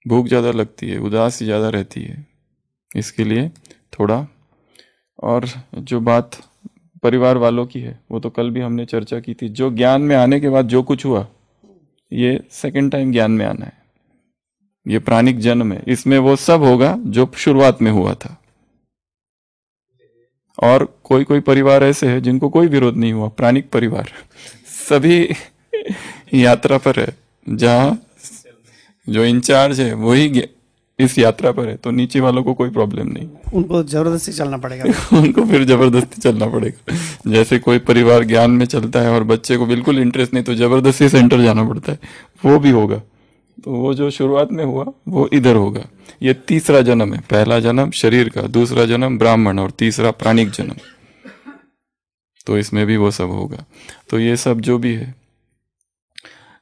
भूख ज़्यादा लगती है उदासी ज़्यादा रहती है इसके लिए थोड़ा और जो बात परिवार वालों की है वो तो कल भी हमने चर्चा की थी जो ज्ञान में आने के बाद जो कुछ हुआ ये सेकेंड टाइम ज्ञान में आना है ये प्राणिक जन्म है इसमें वो सब होगा जो शुरुआत में हुआ था और कोई कोई परिवार ऐसे हैं जिनको कोई विरोध नहीं हुआ प्राणिक परिवार सभी यात्रा पर है जहाँ जो इंचार्ज है वही इस यात्रा पर है तो नीचे वालों को कोई प्रॉब्लम नहीं उनको जबरदस्ती चलना पड़ेगा उनको फिर जबरदस्ती चलना पड़ेगा जैसे कोई परिवार ज्ञान में चलता है और बच्चे को बिल्कुल इंटरेस्ट नहीं तो जबरदस्ती सेंटर जाना पड़ता है वो भी होगा तो वो जो शुरुआत में हुआ वो इधर होगा ये तीसरा जन्म है पहला जन्म शरीर का दूसरा जन्म ब्राह्मण और तीसरा प्राणिक जन्म तो इसमें भी वो सब होगा तो ये सब जो भी है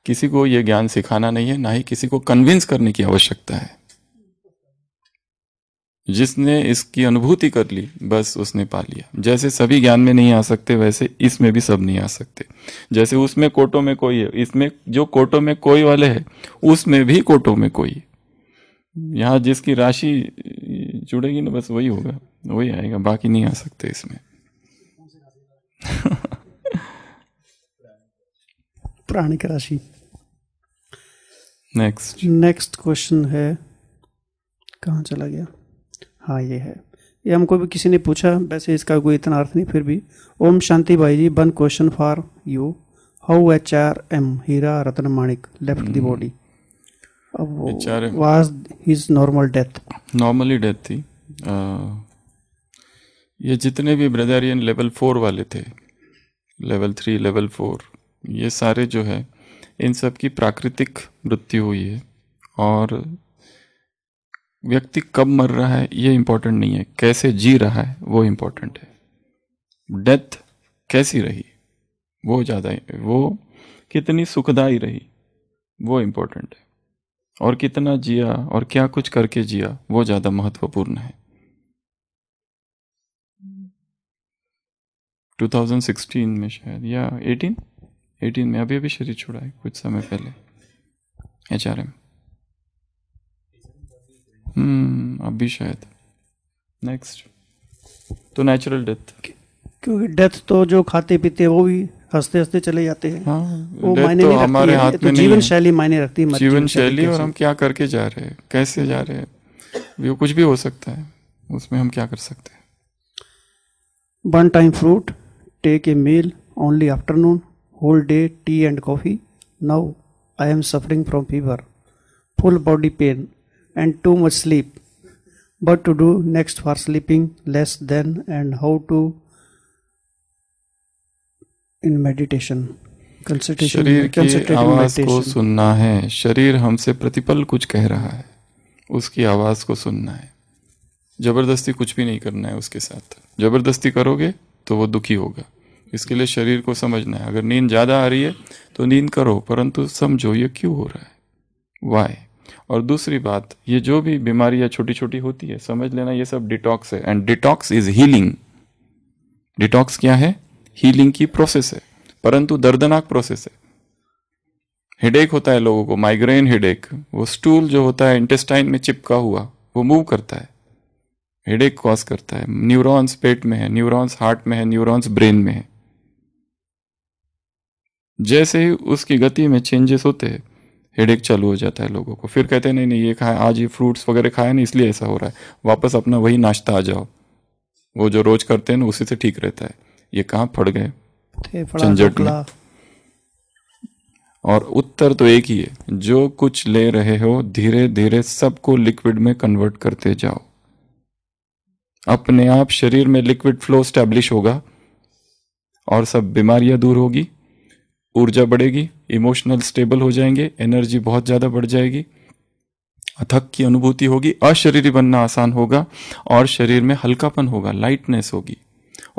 किसी को ये ज्ञान सिखाना नहीं है ना ही किसी को कन्विंस करने की आवश्यकता है जिसने इसकी अनुभूति कर ली बस उसने पा लिया जैसे सभी ज्ञान में नहीं आ सकते वैसे इसमें भी सब नहीं आ सकते जैसे उसमें कोटों में कोई है इसमें जो कोटों में कोई वाले है उसमें भी कोटों में कोई है यहाँ जिसकी राशि जुड़ेगी ना बस वही होगा वही आएगा बाकी नहीं आ सकते इसमें प्राणिक राशि नेक्स्ट नेक्स्ट क्वेश्चन है कहाँ चला गया हाँ ये है ये हमको भी किसी ने पूछा वैसे इसका कोई इतना अर्थ नहीं फिर भी ओम शांति भाई जी one question for you how H R M Heera Ratan Manik left the body बेचारे was his normal death normally death थी आ, ये जितने भी ब्रदरियन लेवल फोर वाले थे लेवल थ्री लेवल फोर ये सारे जो है इन सब की प्राकृतिक मृत्यु हुई है और व्यक्ति कब मर रहा है ये इम्पोर्टेंट नहीं है कैसे जी रहा है वो इम्पोर्टेंट है डेथ कैसी रही वो ज़्यादा वो कितनी सुखदाई रही वो इम्पोर्टेंट है और कितना जिया और क्या कुछ करके जिया वो ज़्यादा महत्वपूर्ण है 2016 में शायद या 18 18 में अभी अभी शरीर छोड़ा है कुछ समय पहले एच आर एम हम्म, अभी शायद नेक्स्ट तो नेचुरल डेथ क्योंकि डेथ तो जो खाते पीते वो भी हंसते हंसते चले जाते हैं हाँ, वो मायने तो नहीं रखती हाथ तो में जीवन शैली मायने रखती है जीवन शैली और हम क्या करके जा रहे हैं कैसे जा रहे हैं वो कुछ भी हो सकता है उसमें हम क्या कर सकते हैं one time fruit take a meal only afternoon whole day tea and coffee now I am suffering from fever full body pain and too much sleep but to do next for sleeping less then and how to in meditation शरीर की आवाज को सुनना है शरीर हमसे प्रतिपल कुछ कह रहा है उसकी आवाज को सुनना है जबरदस्ती कुछ भी नहीं करना है उसके साथ जबरदस्ती करोगे तो वो दुखी होगा इसके लिए शरीर को समझना है अगर नींद ज़्यादा आ रही है तो नींद करो परंतु समझो ये क्यों हो रहा है वाई और दूसरी बात ये जो भी बीमारियां छोटी छोटी होती है समझ लेना ये सब डिटॉक्स है and detox is healing detox क्या है हीलिंग की प्रोसेस है परंतु दर्दनाक प्रोसेस है हेडेक होता है लोगों को माइग्रेन हेडेक वो स्टूल जो होता है इंटेस्टाइन में चिपका हुआ वो मूव करता है हेडेक कॉज करता है न्यूरॉन्स पेट में है न्यूरॉन्स हार्ट में है न्यूरॉन्स ब्रेन में है जैसे ही उसकी गति में चेंजेस होते हैं हेडेक चालू हो जाता है लोगों को फिर कहते हैं नहीं नहीं ये खाया आज ये फ्रूट्स वगैरह खाया ना इसलिए ऐसा हो रहा है वापस अपना वही नाश्ता आ जाओ वो जो रोज करते हैं ना उसी से ठीक रहता है ये कहाँ फड़ गए झंझट और उत्तर तो एक ही है जो कुछ ले रहे हो धीरे धीरे सबको लिक्विड में कन्वर्ट करते जाओ अपने आप शरीर में लिक्विड फ्लो स्टैब्लिश होगा और सब बीमारियां दूर होगी ऊर्जा बढ़ेगी इमोशनल स्टेबल हो जाएंगे एनर्जी बहुत ज़्यादा बढ़ जाएगी अथक की अनुभूति होगी अशरीरी बनना आसान होगा और शरीर में हल्कापन होगा लाइटनेस होगी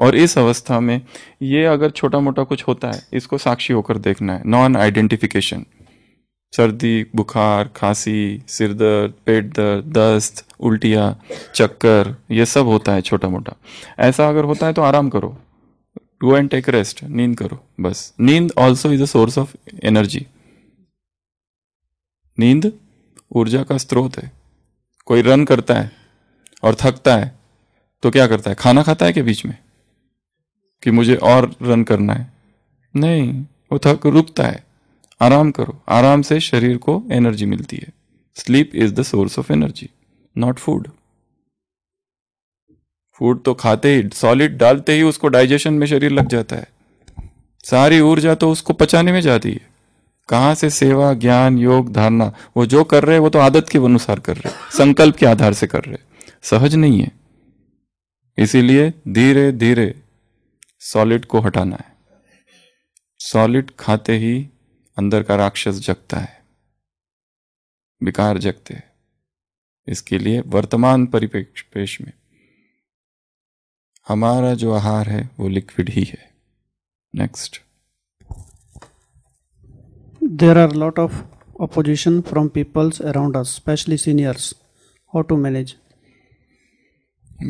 और इस अवस्था में ये अगर छोटा मोटा कुछ होता है इसको साक्षी होकर देखना है नॉन आइडेंटिफिकेशन सर्दी बुखार खांसी सिर दर्द पेट दर्द दस्त उल्टिया चक्कर ये सब होता है छोटा मोटा ऐसा अगर होता है तो आराम करो डू एंड टेक रेस्ट नींद करो बस नींद also is a source of energy नींद ऊर्जा का स्रोत है कोई रन करता है और थकता है तो क्या करता है खाना खाता है के बीच में कि मुझे और रन करना है नहीं वो थक रुकता है आराम करो आराम से शरीर को एनर्जी मिलती है sleep is the source of energy not food food तो खाते ही सॉलिड डालते ही उसको डाइजेशन में शरीर लग जाता है सारी ऊर्जा तो उसको पचाने में जाती है कहां से सेवा ज्ञान योग धारणा वो जो कर रहे हैं वो तो आदत के अनुसार कर रहे हैं संकल्प के आधार से कर रहे हैं सहज नहीं है इसीलिए धीरे धीरे सॉलिड को हटाना है सॉलिड खाते ही अंदर का राक्षस जगता है विकार जगते हैं इसके लिए वर्तमान परिपेक्ष में हमारा जो आहार है वो लिक्विड ही है next there are lot of opposition from peoples around us specially seniors how to manage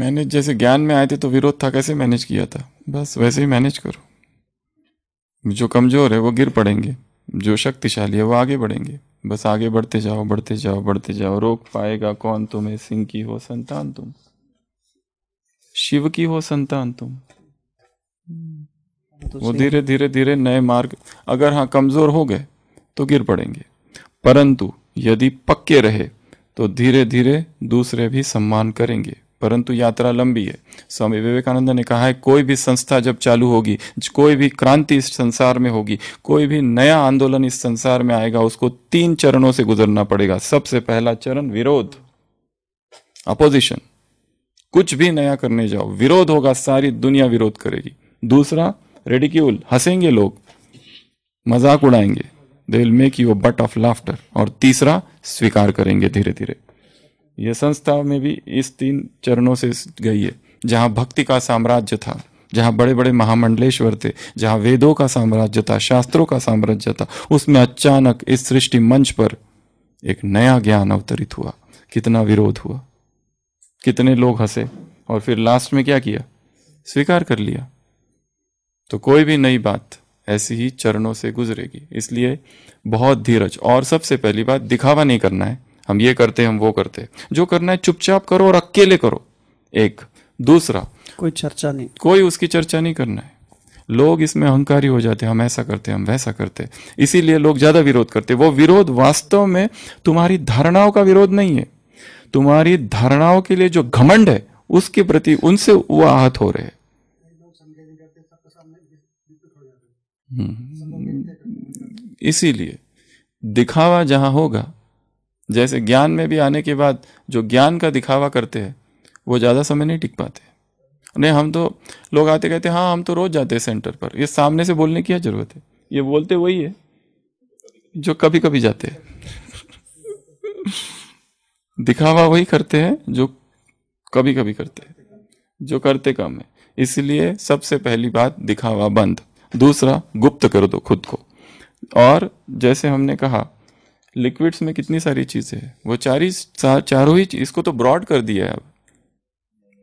manage जैसे ज्ञान में आए थे तो विरोध था कैसे मैनेज किया था बस वैसे ही मैनेज करो जो कमज़ोर है वो गिर पड़ेंगे जो शक्तिशाली है वो आगे बढ़ेंगे बस आगे बढ़ते जाओ बढ़ते जाओ बढ़ते जाओ रोक पाएगा कौन तुम्हें सिंह की हो संतान तुम शिव की हो संतान तुम तो वो धीरे धीरे धीरे नए मार्ग अगर हाँ कमजोर हो गए तो गिर पड़ेंगे परंतु यदि पक्के रहे तो धीरे धीरे दूसरे भी सम्मान करेंगे परंतु यात्रा लंबी है स्वामी विवेकानंद ने कहा है कोई भी संस्था जब चालू होगी कोई भी क्रांति इस संसार में होगी कोई भी नया आंदोलन इस संसार में आएगा उसको तीन चरणों से गुजरना पड़ेगा सबसे पहला चरण विरोध अपोजिशन कुछ भी नया करने जाओ विरोध होगा सारी दुनिया विरोध करेगी दूसरा रेडिक्यूल हंसेंगे लोग मजाक उड़ाएंगे they will make you a butt of laughter और तीसरा स्वीकार करेंगे धीरे धीरे यह संस्था में भी इस तीन चरणों से गई है जहां भक्ति का साम्राज्य था जहां बड़े बड़े महामंडलेश्वर थे जहां वेदों का साम्राज्य था शास्त्रों का साम्राज्य था उसमें अचानक इस सृष्टि मंच पर एक नया ज्ञान अवतरित हुआ कितना विरोध हुआ कितने लोग हंसे और फिर लास्ट में क्या किया स्वीकार कर लिया तो कोई भी नई बात ऐसी ही चरणों से गुजरेगी इसलिए बहुत धीरज और सबसे पहली बात दिखावा नहीं करना है हम ये करते हम वो करते जो करना है चुपचाप करो और अकेले करो एक दूसरा कोई चर्चा नहीं कोई उसकी चर्चा नहीं करना है लोग इसमें अहंकारी हो जाते हम ऐसा करते हम वैसा करते इसीलिए लोग ज्यादा विरोध करते वो विरोध वास्तव में तुम्हारी धारणाओं का विरोध नहीं है तुम्हारी धारणाओं के लिए जो घमंड है उसके प्रति उनसे वो आहत हो रहे हैं हम्म। इसीलिए दिखावा जहां होगा जैसे ज्ञान में भी आने के बाद जो ज्ञान का दिखावा करते हैं वो ज़्यादा समय नहीं टिक पाते नहीं हम तो लोग आते कहते हाँ हम तो रोज़ जाते हैं सेंटर पर ये सामने से बोलने की क्या ज़रूरत है ये बोलते वही है जो कभी कभी जाते हैं दिखावा वही करते हैं जो कभी कभी करते हैं जो करते कम है इसलिए सबसे पहली बात दिखावा बंद दूसरा गुप्त कर दो तो खुद को और जैसे हमने कहा लिक्विड्स में कितनी सारी चीज़ें हैं वो चार ही चारों ही इसको तो ब्रॉड कर दिया है अब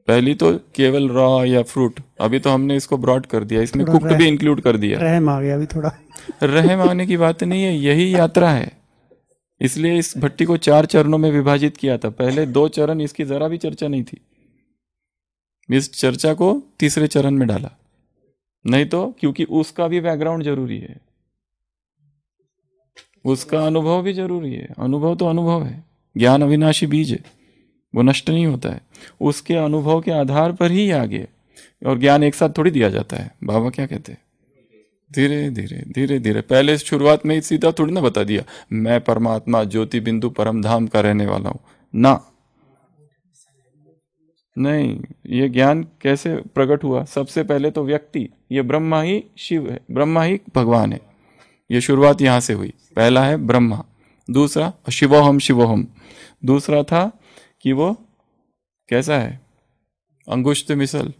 पहली तो केवल रॉ या फ्रूट अभी तो हमने इसको ब्रॉड कर दिया इसमें कुक्ड भी इंक्लूड कर दिया रहम आ गया अभी थोड़ा रहम आने की बात नहीं है यही यात्रा है इसलिए इस भट्टी को चार चरणों में विभाजित किया था पहले दो चरण इसकी जरा भी चर्चा नहीं थी इस चर्चा को तीसरे चरण में डाला नहीं तो क्योंकि उसका भी बैकग्राउंड जरूरी है उसका अनुभव भी जरूरी है अनुभव तो अनुभव है ज्ञान अविनाशी बीज है वो नष्ट नहीं होता है उसके अनुभव के आधार पर ही आगे और ज्ञान एक साथ थोड़ी दिया जाता है बाबा क्या कहते हैं धीरे धीरे धीरे धीरे पहले शुरुआत में ही सीधा थोड़ी ना बता दिया मैं परमात्मा ज्योति बिंदु परम धाम का रहने वाला हूँ ना नहीं ये ज्ञान कैसे प्रकट हुआ सबसे पहले तो व्यक्ति ये ब्रह्मा ही शिव है ब्रह्मा ही भगवान है ये शुरुआत यहां से हुई पहला है ब्रह्मा दूसरा शिवोहम शिवोहम दूसरा था कि वो कैसा है अंगुष्ट मिसल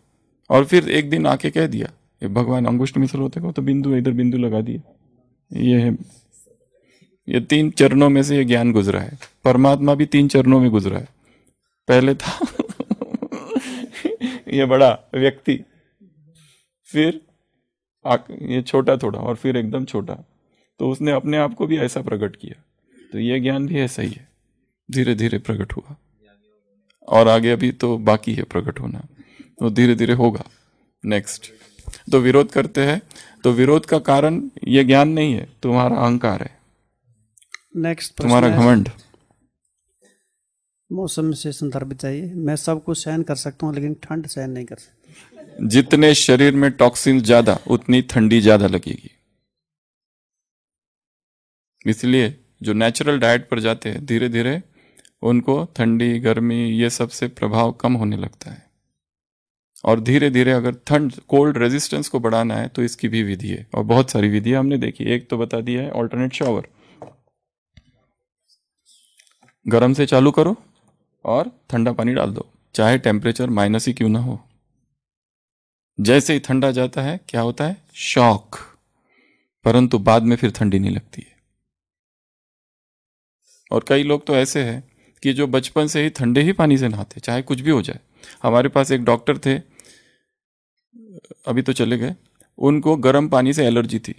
और फिर एक दिन आके कह दिया ये भगवान अंगुष्ट मिसल होते तो बिंदु इधर बिंदु लगा दिया ये है ये तीन चरणों में से ये ज्ञान गुजरा है परमात्मा भी तीन चरणों में गुजरा है पहले था ये बड़ा व्यक्ति फिर ये छोटा थोड़ा और फिर एकदम छोटा तो उसने अपने आप को भी ऐसा प्रकट किया तो ये ज्ञान भी ऐसा ही है धीरे धीरे प्रकट हुआ और आगे अभी तो बाकी है प्रकट होना तो धीरे धीरे होगा नेक्स्ट तो विरोध करते हैं तो विरोध का कारण ये ज्ञान नहीं है तुम्हारा अहंकार है नेक्स्ट तुम्हारा घमंड मौसम से संदर्भ चाहिए मैं सब कुछ सहन कर सकता हूँ लेकिन ठंड सहन नहीं कर सकता जितने शरीर में टॉक्सिन ज्यादा उतनी ठंडी ज्यादा लगेगी इसलिए जो नेचुरल डाइट पर जाते हैं धीरे धीरे उनको ठंडी गर्मी ये सब से प्रभाव कम होने लगता है और धीरे धीरे अगर ठंड कोल्ड रेजिस्टेंस को बढ़ाना है तो इसकी भी विधि है और बहुत सारी विधियां हमने देखी एक तो बता दिया है ऑल्टरनेट शावर गर्म से चालू करो और ठंडा पानी डाल दो चाहे टेम्परेचर माइनस ही क्यों ना हो जैसे ही ठंडा जाता है क्या होता है शॉक परंतु बाद में फिर ठंडी नहीं लगती है और कई लोग तो ऐसे हैं कि जो बचपन से ही ठंडे ही पानी से नहाते चाहे कुछ भी हो जाए हमारे पास एक डॉक्टर थे अभी तो चले गए उनको गर्म पानी से एलर्जी थी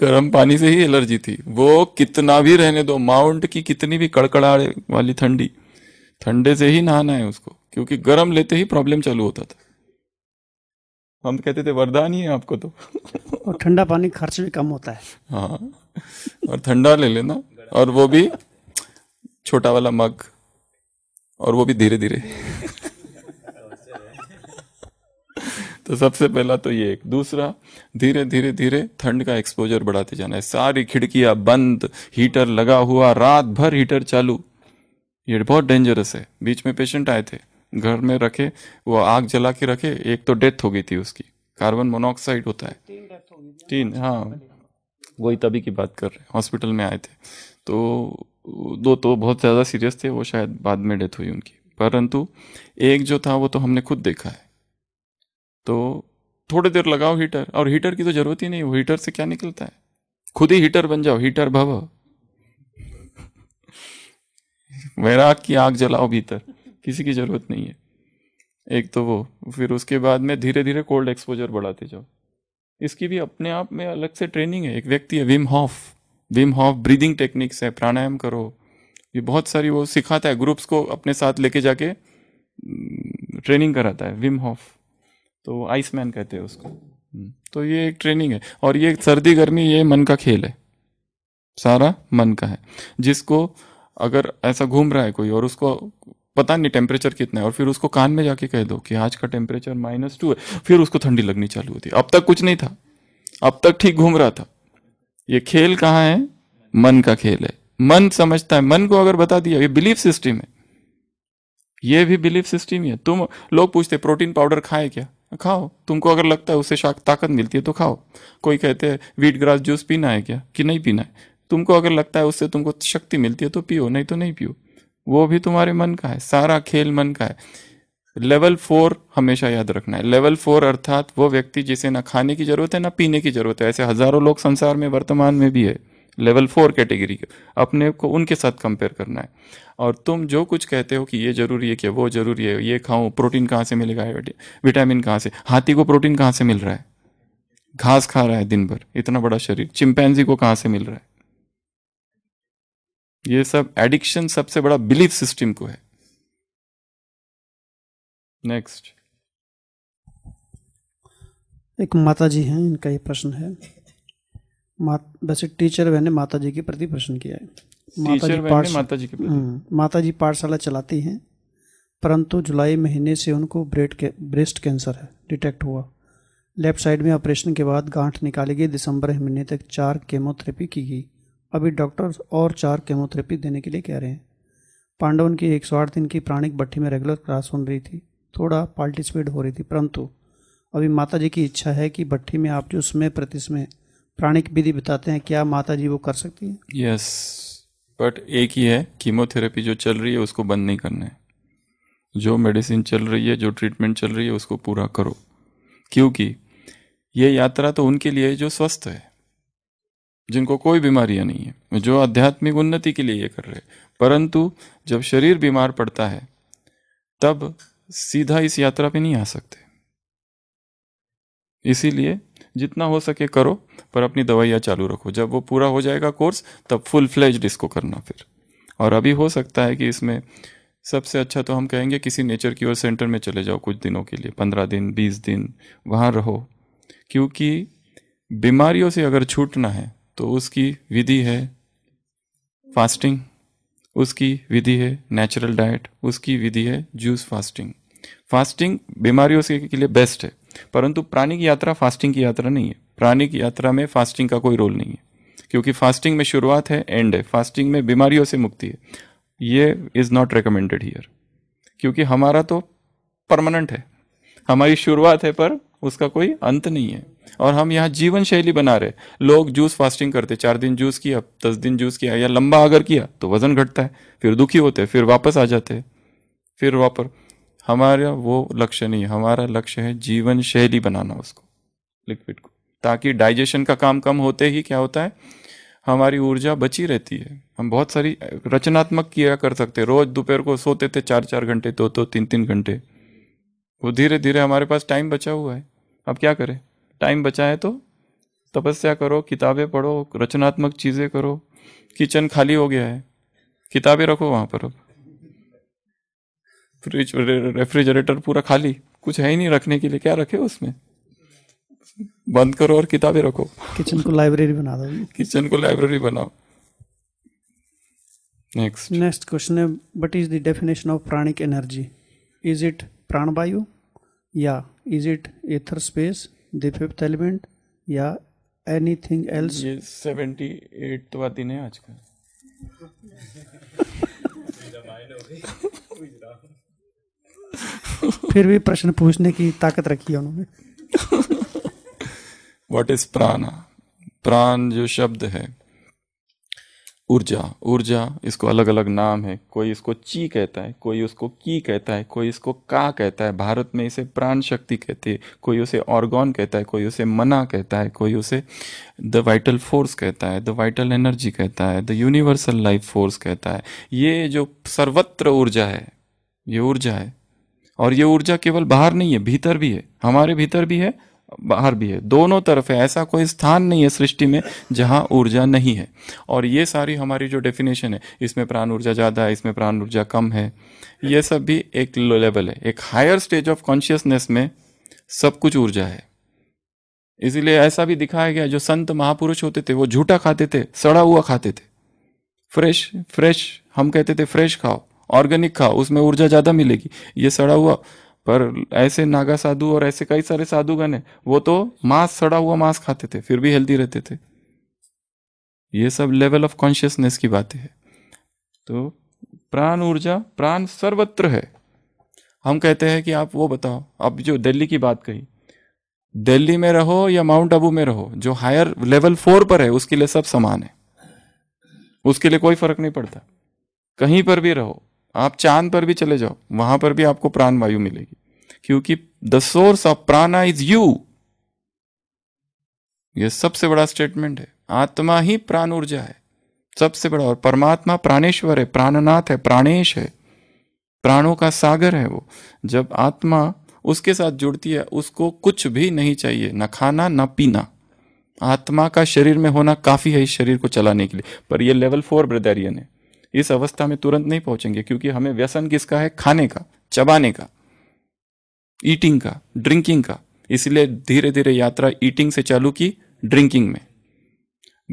गर्म पानी से ही एलर्जी थी वो कितना भी रहने दो माउंट की कितनी भी कड़कड़ा वाली ठंडी ठंडे से ही नहाना है उसको क्योंकि गर्म लेते ही प्रॉब्लम चालू होता था हम तो कहते थे वरदान ही है आपको तो और ठंडा पानी खर्च भी कम होता है हाँ और ठंडा ले लेना और वो भी छोटा वाला मग और वो भी धीरे धीरे तो सबसे पहला तो ये एक दूसरा धीरे धीरे धीरे ठंड का एक्सपोजर बढ़ाते जाना है सारी खिड़कियां बंद हीटर लगा हुआ रात भर हीटर चालू ये बहुत डेंजरस है बीच में पेशेंट आए थे घर में रखे वो आग जला के रखे एक तो डेथ हो गई थी उसकी कार्बन मोनोऑक्साइड होता है तीन, हाँ वही तभी की बात कर रहे हैं हॉस्पिटल में आए थे तो दो तो बहुत ज़्यादा सीरियस थे वो शायद बाद में डेथ हुई उनकी परंतु एक जो था वो तो हमने खुद देखा है तो थोड़ी देर लगाओ हीटर और हीटर की तो ज़रूरत ही नहीं वो हीटर से क्या निकलता है खुद ही हीटर बन जाओ हीटर भव वैराग की आग जलाओ भीतर किसी की ज़रूरत नहीं है एक तो वो फिर उसके बाद में धीरे धीरे कोल्ड एक्सपोजर बढ़ाते जाओ इसकी भी अपने आप में अलग से ट्रेनिंग है एक व्यक्ति है Wim Hof Wim Hof breathing techniques है प्राणायाम करो ये बहुत सारी वो सिखाता है ग्रुप्स को अपने साथ लेके जाके ट्रेनिंग हम्म, कराता है विम हॉफ तो आइसमैन कहते हैं उसको हम्म, तो ये एक ट्रेनिंग है और ये सर्दी गर्मी ये मन का खेल है सारा मन का है जिसको अगर ऐसा घूम रहा है कोई और उसको पता नहीं टेम्परेचर कितना है और फिर उसको कान में जाके कह दो कि आज का टेम्परेचर माइनस टू है फिर उसको ठंडी लगनी चालू होती अब तक कुछ नहीं था अब तक ठीक घूम रहा था ये खेल कहाँ है मन का खेल है मन समझता है मन को अगर बता दिया ये बिलीफ सिस्टम है ये भी बिलीफ सिस्टम ही है तुम लोग पूछते प्रोटीन पाउडर खाए क्या खाओ तुमको अगर लगता है उससे शाक ताकत मिलती है तो खाओ कोई कहते हैं वीट ग्रास जूस पीना है क्या कि नहीं पीना है तुमको अगर लगता है उससे तुमको शक्ति मिलती है तो पियो नहीं तो नहीं पियो वो भी तुम्हारे मन का है सारा खेल मन का है लेवल फोर हमेशा याद रखना है लेवल फोर अर्थात वो व्यक्ति जिसे ना खाने की जरूरत है ना पीने की जरूरत है ऐसे हजारों लोग संसार में वर्तमान में भी है लेवल फोर कैटेगरी के अपने को उनके साथ कंपेयर करना है और तुम जो कुछ कहते हो कि ये जरूरी है क्या वो जरूरी है ये खाऊं प्रोटीन कहाँ से मिलेगा विटामिन कहाँ से हाथी को प्रोटीन कहाँ से मिल रहा है घास खा रहा है दिन भर इतना बड़ा शरीर चिंपैनजी को कहाँ से मिल रहा है ये सब एडिक्शन सबसे बड़ा बिलीफ सिस्टम को है नेक्स्ट एक माता जी हैं इनका ये प्रश्न है मात वैसे टीचर बहन ने माता जी के प्रति प्रश्न किया है माता जी पाठ माता जी के हम्म, माता जी पाठशाला चलाती हैं परंतु जुलाई महीने से उनको ब्रेट के ब्रेस्ट कैंसर है डिटेक्ट हुआ लेफ्ट साइड में ऑपरेशन के बाद गांठ निकाली गई दिसंबर महीने तक चार केमोथेरेपी की गई अभी डॉक्टर्स और चार केमोथेरेपी देने के लिए कह रहे हैं पांडवन की एक सौ आठ दिन की प्राणिक भट्टी में रेगुलर क्लास हो रही थी थोड़ा पार्टिसिपेट हो रही थी परंतु अभी माता जी की इच्छा है कि भट्टी में आप जो समय प्रतिसमय प्राणिक विधि बताते हैं क्या माता जी वो कर सकती हैं यस yes, बट एक ही है कीमोथेरेपी जो चल रही है उसको बंद नहीं करना है जो मेडिसिन चल रही है जो ट्रीटमेंट चल रही है उसको पूरा करो क्योंकि ये यात्रा तो उनके लिए जो स्वस्थ है जिनको कोई बीमारियां नहीं है जो आध्यात्मिक उन्नति के लिए ये कर रहे हैं परंतु जब शरीर बीमार पड़ता है तब सीधा इस यात्रा पे नहीं आ सकते इसीलिए जितना हो सके करो पर अपनी दवाइयाँ चालू रखो जब वो पूरा हो जाएगा कोर्स तब फुल फ्लेज इसको करना फिर और अभी हो सकता है कि इसमें सबसे अच्छा तो हम कहेंगे किसी नेचर की ओर सेंटर में चले जाओ कुछ दिनों के लिए पंद्रह दिन बीस दिन वहाँ रहो क्योंकि बीमारियों से अगर छूटना है तो उसकी विधि है फास्टिंग उसकी विधि है नेचुरल डाइट उसकी विधि है जूस फास्टिंग फास्टिंग बीमारियों से के लिए बेस्ट है परंतु प्राणी की यात्रा फास्टिंग की यात्रा नहीं है प्राणी की यात्रा में फास्टिंग का कोई रोल नहीं है क्योंकि फास्टिंग में शुरुआत है एंड है फास्टिंग में बीमारियों से मुक्ति है ये इज़ नॉट रिकमेंडेड हियर क्योंकि हमारा तो परमानेंट है हमारी शुरुआत है पर उसका कोई अंत नहीं है और हम यहाँ जीवन शैली बना रहे लोग जूस फास्टिंग करते चार दिन जूस किया दस दिन जूस किया या लंबा अगर किया तो वजन घटता है फिर दुखी होते फिर वापस आ जाते हैं फिर वापस हमारा वो लक्ष्य नहीं है हमारा लक्ष्य है जीवन शैली बनाना उसको लिक्विड को ताकि डाइजेशन का काम कम होते ही क्या होता है हमारी ऊर्जा बची रहती है हम बहुत सारी रचनात्मक किया कर सकते रोज दोपहर को सोते थे चार चार घंटे दो दो तीन तीन घंटे वो धीरे धीरे हमारे पास टाइम बचा हुआ है अब क्या करें टाइम बचा है तो तपस्या करो किताबें पढ़ो रचनात्मक चीज़ें करो किचन खाली हो गया है किताबें रखो वहाँ पर अब फ्रिज रेफ्रिजरेटर पूरा खाली कुछ है ही नहीं रखने के लिए क्या रखे उसमें बंद करो और किताबें रखो किचन को लाइब्रेरी बना दो किचन को लाइब्रेरी बनाओ नेक्स्ट नेक्स्ट क्वेश्चन है what is the definition of pranic energy is it pranavayu या is it ether space the fifth element या एनी थिंग एल्स ये सेवेंटी एटवा दिन है आज का फिर भी प्रश्न पूछने की ताकत रखी है उन्होंने वॉट इज प्राण प्राण जो शब्द है ऊर्जा ऊर्जा इसको अलग अलग नाम है कोई इसको ची कहता है कोई उसको की कहता है कोई इसको का कहता है भारत में इसे प्राण शक्ति कहती है कोई उसे ऑर्गॉन कहता है कोई उसे मना कहता है कोई उसे द वाइटल फोर्स कहता है द वाइटल एनर्जी कहता है द यूनिवर्सल लाइफ फोर्स कहता है ये जो सर्वत्र ऊर्जा है ये ऊर्जा है और ये ऊर्जा केवल बाहर नहीं है भीतर भी है हमारे भीतर भी है बाहर भी है दोनों तरफ है ऐसा कोई स्थान नहीं है सृष्टि में जहां ऊर्जा नहीं है और ये सारी हमारी जो डेफिनेशन है इसमें प्राण ऊर्जा ज़्यादा है इसमें प्राण ऊर्जा कम है ये सब भी एक लो लेवल है एक हायर स्टेज ऑफ कॉन्शियसनेस में सब कुछ ऊर्जा है इसीलिए ऐसा भी दिखाया गया जो संत महापुरुष होते थे वो झूठा खाते थे सड़ा हुआ खाते थे फ्रेश फ्रेश हम कहते थे फ्रेश खाओ ऑर्गेनिक खाओ उसमें ऊर्जा ज़्यादा मिलेगी ये सड़ा हुआ पर ऐसे नागा साधु और ऐसे कई सारे साधुगण है वो तो मांस सड़ा हुआ मांस खाते थे फिर भी हेल्दी रहते थे ये सब लेवल ऑफ कॉन्शियसनेस की बातें है तो प्राण ऊर्जा प्राण सर्वत्र है हम कहते हैं कि आप वो बताओ अब जो दिल्ली की बात कही दिल्ली में रहो या माउंट आबू में रहो जो हायर लेवल फोर पर है उसके लिए सब समान है उसके लिए कोई फर्क नहीं पड़ता कहीं पर भी रहो आप चांद पर भी चले जाओ वहां पर भी आपको प्राण वायु मिलेगी क्योंकि the source of prana is you यह सबसे बड़ा स्टेटमेंट है आत्मा ही प्राण ऊर्जा है सबसे बड़ा और परमात्मा प्राणेश्वर है प्राणनाथ है प्राणेश है प्राणों का सागर है वो जब आत्मा उसके साथ जुड़ती है उसको कुछ भी नहीं चाहिए ना खाना ना पीना आत्मा का शरीर में होना काफी है इस शरीर को चलाने के लिए पर यह लेवल फोर ब्रदरियन है इस अवस्था में तुरंत नहीं पहुंचेंगे क्योंकि हमें व्यसन किसका है खाने का चबाने का ईटिंग का ड्रिंकिंग का इसलिए धीरे धीरे यात्रा ईटिंग से चालू की ड्रिंकिंग में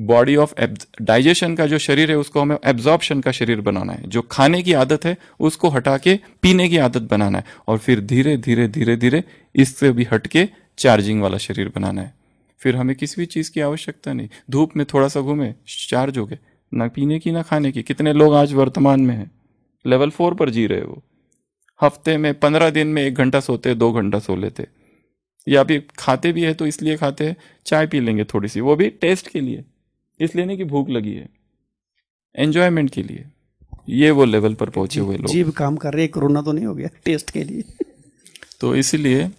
बॉडी ऑफ डाइजेशन का जो शरीर है उसको हमें एब्जॉर्प्शन का शरीर बनाना है जो खाने की आदत है उसको हटा के पीने की आदत बनाना है और फिर धीरे धीरे धीरे धीरे इससे भी हट के चार्जिंग वाला शरीर बनाना है फिर हमें किसी भी चीज़ की आवश्यकता नहीं धूप में थोड़ा सा घूमे चार्ज हो गए ना पीने की ना खाने की कितने लोग आज वर्तमान में हैं लेवल फोर पर जी रहे वो हफ्ते में पंद्रह दिन में एक घंटा सोते दो घंटा सो लेते या अभी खाते भी है तो इसलिए खाते हैं चाय पी लेंगे थोड़ी सी वो भी टेस्ट के लिए इसलिए नहीं कि भूख लगी है एन्जॉयमेंट के लिए ये वो लेवल पर पहुंचे हुए लोग जीव काम कर रहे कोरोना तो नहीं हो गया टेस्ट के लिए तो इसीलिए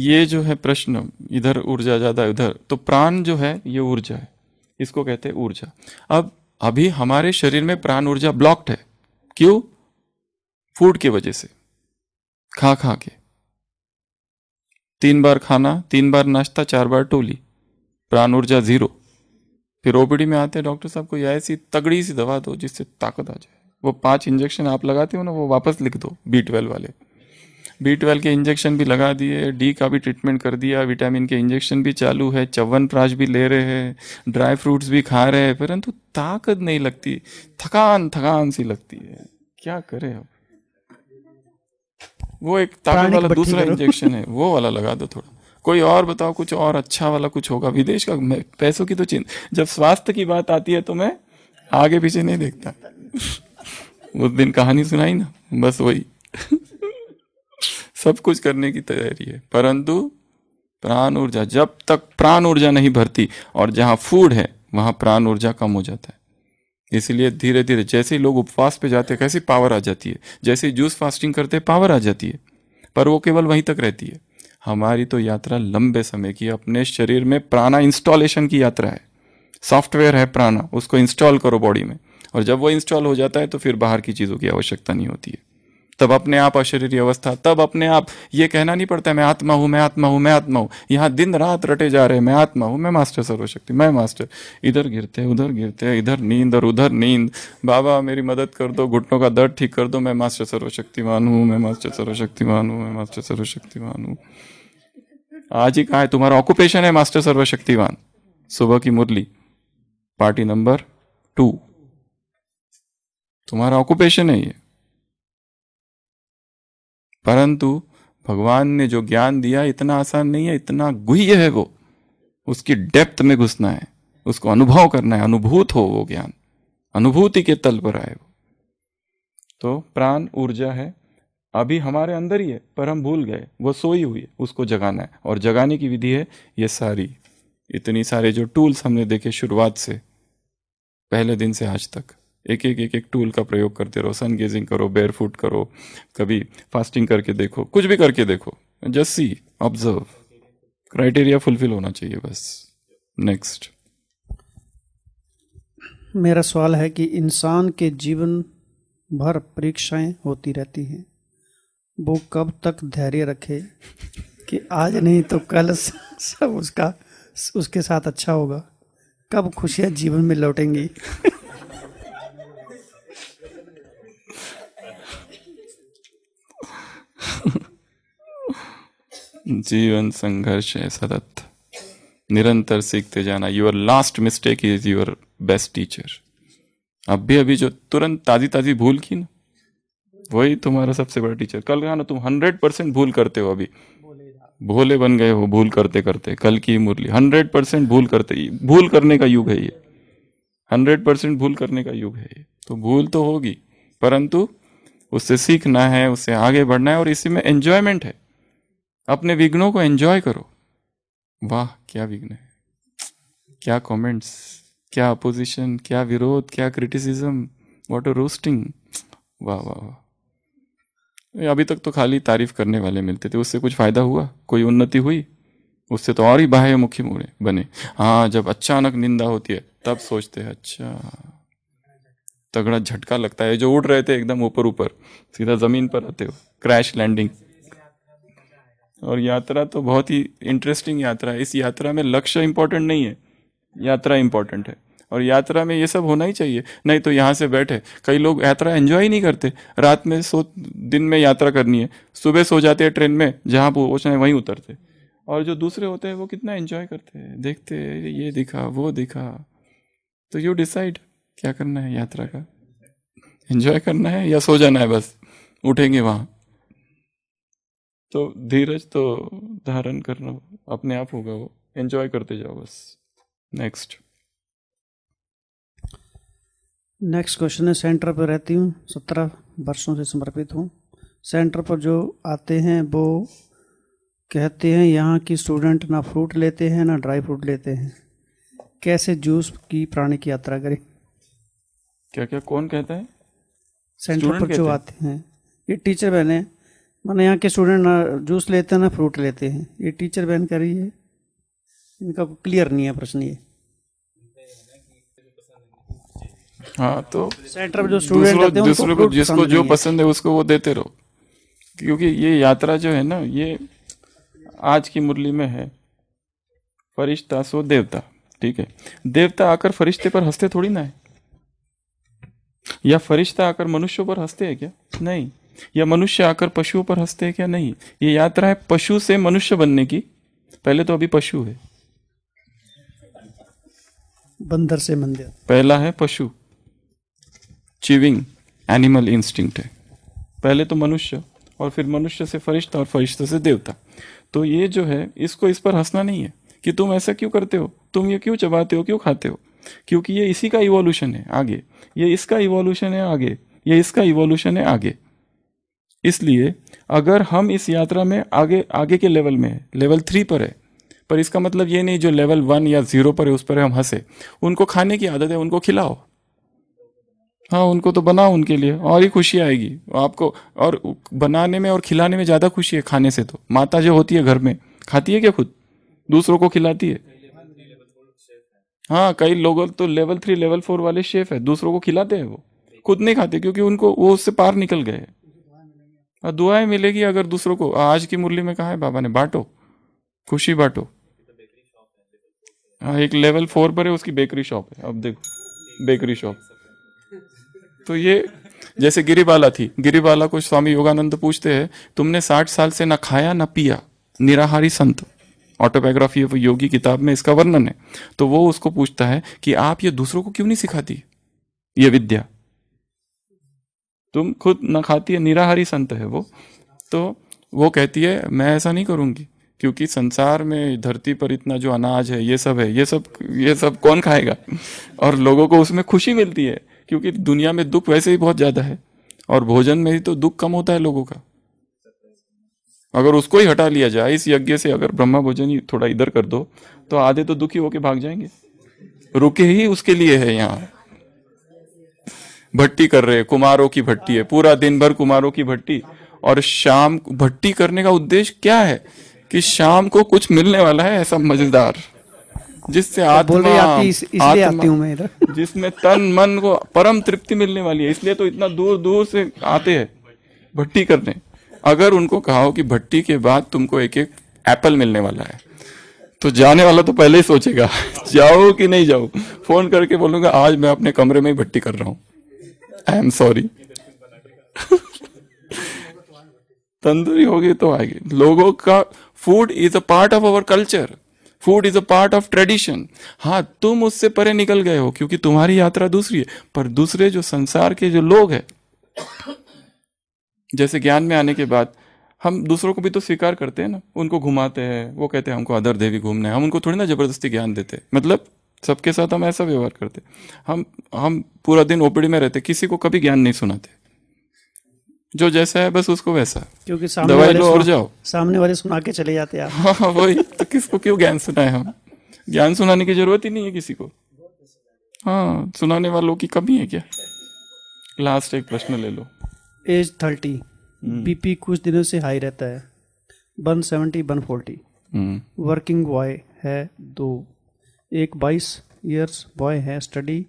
ये जो है प्रश्न इधर ऊर्जा ज़्यादा उधर तो प्राण जो है ये ऊर्जा है इसको कहते हैं ऊर्जा अब अभी हमारे शरीर में प्राण ऊर्जा ब्लॉक्ड है क्यों फूड की वजह से खा खा के तीन बार खाना तीन बार नाश्ता चार बार टोली प्राण ऊर्जा जीरो फिर ओपीडी में आते हैं डॉक्टर साहब को यह ऐसी तगड़ी सी दवा दो जिससे ताकत आ जाए वो पांच इंजेक्शन आप लगाते हो ना वो वापस लिख दो बी ट्वेल्व वाले बी ट्वेल्व के इंजेक्शन भी लगा दिए डी का भी ट्रीटमेंट कर दिया विटामिन के इंजेक्शन भी चालू है चवन प्राश भी ले रहे हैं ड्राई फ्रूट्स भी खा रहे हैं परंतु ताकत नहीं लगती थकान थकान सी लगती है क्या करें अब वो एक ताकत वाला दूसरा इंजेक्शन है वो वाला लगा दो थोड़ा कोई और बताओ कुछ और अच्छा वाला कुछ होगा विदेश का पैसों की तो चिंता जब स्वास्थ्य की बात आती है तो मैं आगे पीछे नहीं देखता उस दिन कहानी सुनाई ना बस वही सब कुछ करने की तैयारी है परंतु प्राण ऊर्जा जब तक प्राण ऊर्जा नहीं भरती और जहाँ फूड है वहां प्राण ऊर्जा कम हो जाता है इसलिए धीरे धीरे जैसे ही लोग उपवास पे जाते हैं कैसी पावर आ जाती है जैसे ही जूस फास्टिंग करते हैं पावर आ जाती है पर वो केवल वहीं तक रहती है हमारी तो यात्रा लंबे समय की अपने शरीर में प्राणा इंस्टॉलेशन की यात्रा है सॉफ्टवेयर है प्राणा उसको इंस्टॉल करो बॉडी में और जब वो इंस्टॉल हो जाता है तो फिर बाहर की चीज़ों की आवश्यकता नहीं होती है तब अपने आप अशरीर अवस्था तब अपने आप ये कहना नहीं पड़ता मैं आत्मा हूँ मैं आत्मा हूँ मैं आत्मा हूँ यहाँ दिन रात रटे जा रहे मैं आत्मा हूँ मैं मास्टर सर्वशक्ति मैं मास्टर इधर गिरते उधर गिरते हैं इधर नींद और उधर नींद बाबा मेरी मदद कर दो घुटनों का दर्द ठीक कर दो मैं मास्टर सर्वशक्तिमान हूँ मैं मास्टर सर्वशक्तिमान हूँ मैं मास्टर सर्वशक्तिमान हूँ आज ही कहा है तुम्हारा ऑक्यूपेशन है मास्टर सर्वशक्तिवान सुबह की मुरली पार्टी नंबर टू तुम्हारा ऑक्यूपेशन है ये परंतु भगवान ने जो ज्ञान दिया इतना आसान नहीं है इतना गुह्य है वो उसकी डेप्थ में घुसना है उसको अनुभव करना है अनुभूत हो वो ज्ञान अनुभूति के तल पर आए वो तो प्राण ऊर्जा है अभी हमारे अंदर ही है पर हम भूल गए वो सोई हुई है उसको जगाना है और जगाने की विधि है ये सारी इतनी सारे जो टूल्स हमने देखे शुरुआत से पहले दिन से आज तक एक एक एक एक टूल का प्रयोग करते रहो सन गेजिंग करो बेयर फूट करो कभी फास्टिंग करके देखो कुछ भी करके देखो just see observe criteria fulfil होना चाहिए बस नेक्स्ट मेरा सवाल है कि इंसान के जीवन भर परीक्षाएं होती रहती हैं वो कब तक धैर्य रखे कि आज नहीं तो कल सब उसका उसके साथ अच्छा होगा कब खुशियां जीवन में लौटेंगी जीवन संघर्ष है सतत निरंतर सीखते जाना your last mistake is your best teacher अभी अभी जो तुरंत ताजी ताजी भूल की ना वही तुम्हारा सबसे बड़ा टीचर कल का ना तुम हंड्रेड परसेंट भूल करते हो अभी भोले बन गए हो भूल करते करते कल की मुरली हंड्रेड परसेंट भूल करते भूल करने का युग है ये हंड्रेड परसेंट भूल करने का युग है ये तो भूल तो होगी परंतु उससे सीखना है उससे आगे बढ़ना है और इसी में एंजॉयमेंट है अपने विघ्नों को एंजॉय करो वाह क्या विघ्न है क्या कमेंट्स क्या अपोजिशन क्या विरोध क्या क्रिटिसिज्म व्हाट अ रोस्टिंग वाह वाह वाह अभी तक तो खाली तारीफ करने वाले मिलते थे उससे कुछ फायदा हुआ कोई उन्नति हुई उससे तो और ही बाह्य मुखी मुड़े बने हाँ जब अचानक निंदा होती है तब सोचते हैं अच्छा तगड़ा झटका लगता है जो उड़ रहे थे एकदम ऊपर ऊपर सीधा ज़मीन पर आते हो क्रैश लैंडिंग और यात्रा तो बहुत ही इंटरेस्टिंग यात्रा है इस यात्रा में लक्ष्य इंपॉर्टेंट नहीं है यात्रा इम्पॉर्टेंट है और यात्रा में ये सब होना ही चाहिए नहीं तो यहाँ से बैठे कई लोग यात्रा एंजॉय ही नहीं करते रात में सो दिन में यात्रा करनी है सुबह सो जाते हैं ट्रेन में जहाँ पहुँचना है वहीं उतरते और जो दूसरे होते हैं वो कितना एंजॉय करते हैं देखते ये दिखा वो दिखा तो यू डिसाइड क्या करना है यात्रा का एंजॉय करना है या सो जाना है बस उठेंगे वहां तो धीरज तो धारण करना अपने आप होगा वो एंजॉय करते जाओ बस नेक्स्ट नेक्स्ट क्वेश्चन है सेंटर पर रहती हूँ सत्रह वर्षों से समर्पित हूँ सेंटर पर जो आते हैं वो कहते हैं यहाँ की स्टूडेंट ना फ्रूट लेते हैं ना ड्राई फ्रूट लेते हैं कैसे जूस की प्राणी की यात्रा करें क्या क्या कौन कहता है सेंटर पर जो आते हैं ये टीचर बहन है मैंने यहाँ के स्टूडेंट ना जूस लेते हैं ना फ्रूट लेते हैं ये टीचर बहन कर रही है इनका क्लियर नहीं है प्रश्न ये हाँ तो सेंटर पर जो स्टूडेंट दूसरों, दूसरों को जिसको जो पसंद है उसको वो देते रहो क्योंकि ये यात्रा जो है ना ये आज की मुरली में है फरिश्ता सो देवता ठीक है देवता आकर फरिश्ते पर हंसते थोड़ी ना है या फरिश्ता आकर मनुष्यों पर हंसते हैं क्या नहीं या मनुष्य आकर पशुओं पर हंसते हैं क्या नहीं ये यात्रा है पशु से मनुष्य बनने की पहले तो अभी पशु है बंदर से मंदिर पहला है पशु चिविंग एनिमल इंस्टिंक्ट है पहले तो मनुष्य और फिर मनुष्य से फरिश्ता और फरिश्ते से देवता तो ये जो है इसको इस पर हंसना नहीं है कि तुम ऐसा क्यों करते हो तुम ये क्यों चबाते हो क्यों खाते हो क्योंकि ये इसी का इवोल्यूशन है आगे ये इसका इवोल्यूशन है आगे ये इसका इवोल्यूशन है आगे इसलिए अगर हम इस यात्रा में आगे आगे के लेवल में लेवल थ्री पर है पर इसका मतलब ये नहीं जो लेवल वन या जीरो पर है उस पर हम हंसे उनको खाने की आदत है उनको खिलाओ हाँ उनको तो बनाओ उनके लिए और ही खुशी आएगी आपको और बनाने में और खिलाने में ज़्यादा खुशी है खाने से तो माता जो होती है घर में खाती है क्या खुद दूसरों को खिलाती है हाँ कई लोग तो लेवल थ्री लेवल फोर वाले शेफ है दूसरों को खिलाते हैं वो खुद नहीं खाते क्योंकि उनको वो उससे पार निकल गए और हाँ, दुआएं मिलेगी अगर दूसरों को आज की मुरली में कहा है बाबा ने बांटो खुशी बांटो हाँ एक लेवल फोर पर है उसकी बेकरी शॉप है अब देखो बेकरी शॉप तो ये जैसे गिरिबाला थी गिरिबाला को स्वामी योगानंद पूछते हैं तुमने साठ साल से ना खाया ना पिया निराहारी संत ऑटोबायोग्राफी ऑफ योगी किताब में इसका वर्णन है तो वो उसको पूछता है कि आप ये दूसरों को क्यों नहीं सिखाती ये विद्या तुम खुद न खाती है निराहारी संत है वो तो वो कहती है मैं ऐसा नहीं करूंगी क्योंकि संसार में धरती पर इतना जो अनाज है ये सब है ये सब ये सब कौन खाएगा और लोगों को उसमें खुशी मिलती है क्योंकि दुनिया में दुख वैसे ही बहुत ज़्यादा है और भोजन में ही तो दुख कम होता है लोगों का अगर उसको ही हटा लिया जाए इस यज्ञ से अगर ब्रह्मा भोजन ही थोड़ा इधर कर दो तो आधे तो दुखी होके भाग जाएंगे रुके ही उसके लिए है यहाँ भट्टी कर रहे कुमारों की भट्टी है पूरा दिन भर कुमारों की भट्टी और शाम भट्टी करने का उद्देश्य क्या है कि शाम को कुछ मिलने वाला है ऐसा मजेदार जिससे तो आत्मा, जिसमें तन मन को परम तृप्ति मिलने वाली है इसलिए तो इतना दूर दूर से आते हैं भट्टी करने अगर उनको कहा हो कि भट्टी के बाद तुमको एक एक एप्पल मिलने वाला है तो जाने वाला तो पहले ही सोचेगा जाओ कि नहीं जाओ फोन करके बोलूंगा आज मैं अपने कमरे में ही भट्टी कर रहा हूं आई एम सॉरी तंदूरी होगी तो आएगी लोगों का food is a part of our culture food is a part of tradition हाँ तुम उससे परे निकल गए हो क्योंकि तुम्हारी यात्रा दूसरी है पर दूसरे जो संसार के जो लोग हैं जैसे ज्ञान में आने के बाद हम दूसरों को भी तो स्वीकार करते हैं ना उनको घुमाते हैं वो कहते हैं हमको अदर देवी घूमना है हम उनको थोड़ी ना ज़बरदस्ती ज्ञान देते मतलब सबके साथ हम ऐसा व्यवहार करते हम हम पूरा दिन ओपीडी में रहते किसी को कभी ज्ञान नहीं सुनाते जो जैसा है बस उसको वैसा क्योंकि सामने दवाई लो और जाओ सामने वाले सुना के चले जाते हैं हाँ, हाँ वही तो किसको क्यों ज्ञान सुनाए हम ज्ञान सुनाने की जरूरत ही नहीं है किसी को हाँ सुनाने वालों की कमी है क्या लास्ट एक प्रश्न ले लो एज थर्टी बीपी हम्म। कुछ दिनों से हाई रहता है one seventy one forty working boy है दो एक बाईस ईयर्स बॉय है स्टडी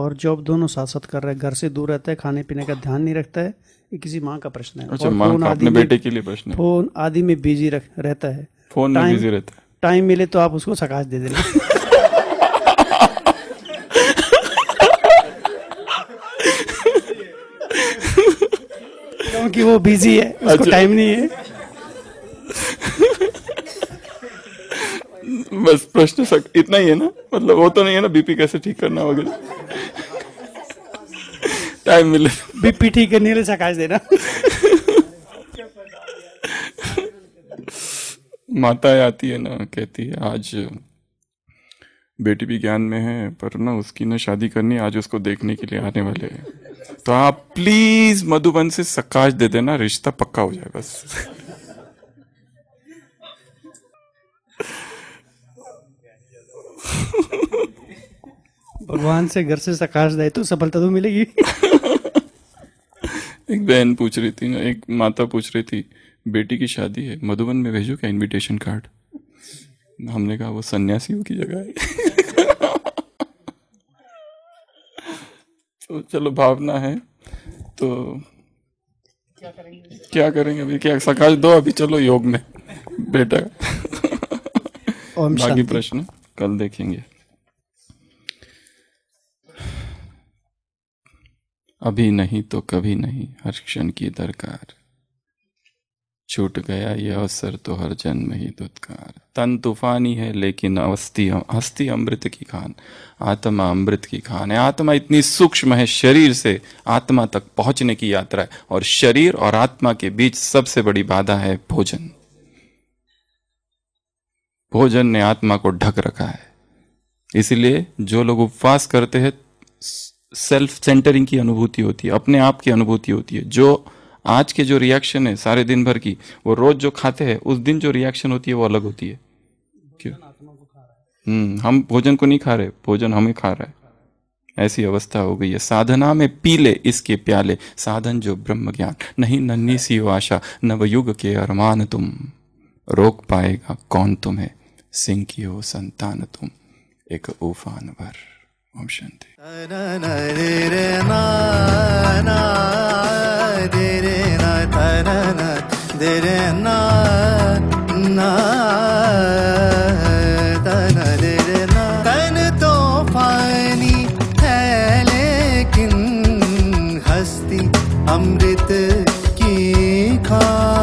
और जॉब दोनों साथ साथ कर रहे हैं घर से दूर रहता है खाने पीने का ध्यान नहीं रखता है ये किसी माँ का प्रश्न है अच्छा, फोन आदि बेटे के लिए प्रश्न फोन आदि में बिजी रहता है फोन में बिजी रहता है टाइम मिले तो आप उसको सकाश दे देना क्योंकि वो बिजी है उसको अच्छा। टाइम नहीं है बस प्रश्न सक इतना ही है ना मतलब वो तो नहीं है ना बीपी कैसे ठीक करना वगैरह टाइम मिले बीपी तो। ठीक करने ले सकाश देना माता आती है ना कहती है आज बेटी भी ज्ञान में है पर ना उसकी ना शादी करनी आज उसको देखने के लिए आने वाले हैं तो आप प्लीज मधुबन से सकाश दे देना रिश्ता पक्का हो जाए बस भगवान से घर से सकाश दे तो सफलता तो मिलेगी एक बहन पूछ रही थी ना एक माता पूछ रही थी बेटी की शादी है मधुबन में भेजो क्या इनविटेशन कार्ड हमने कहा वो सन्यासियों की जगह है तो चलो भावना है तो क्या करेंगे क्या करेंगे अभी क्या सकाश दो अभी चलो योग में बेटा बाकी प्रश्न कल देखेंगे अभी नहीं तो कभी नहीं हर क्षण की दरकार छूट गया ये अवसर तो हर जन्म ही दुत्कार तन तूफानी है लेकिन अवस्थी हस्ती अमृत की खान आत्मा अमृत की खान है आत्मा इतनी सूक्ष्म है शरीर से आत्मा तक पहुंचने की यात्रा है और शरीर और आत्मा के बीच सबसे बड़ी बाधा है भोजन भोजन ने आत्मा को ढक रखा है इसलिए जो लोग उपवास करते हैं सेल्फ सेंटरिंग की अनुभूति होती है अपने आप की अनुभूति होती है जो आज के जो रिएक्शन है सारे दिन भर की वो रोज जो खाते हैं उस दिन जो रिएक्शन होती है वो अलग होती है क्यों हम्म हम भोजन को नहीं खा रहे भोजन हमें खा रहा है ऐसी अवस्था हो गई है साधना में पी ले इसके प्याले साधन जो ब्रह्म ज्ञान नहीं नन्नी सी आशा नवयुग के अरमान तुम रोक पाएगा कौन तुम्हें सिंह की हो संतान तुम एक उफान भर ओम शांति तेरे ना ना तन तो पानी है हस्ती अमृत की खा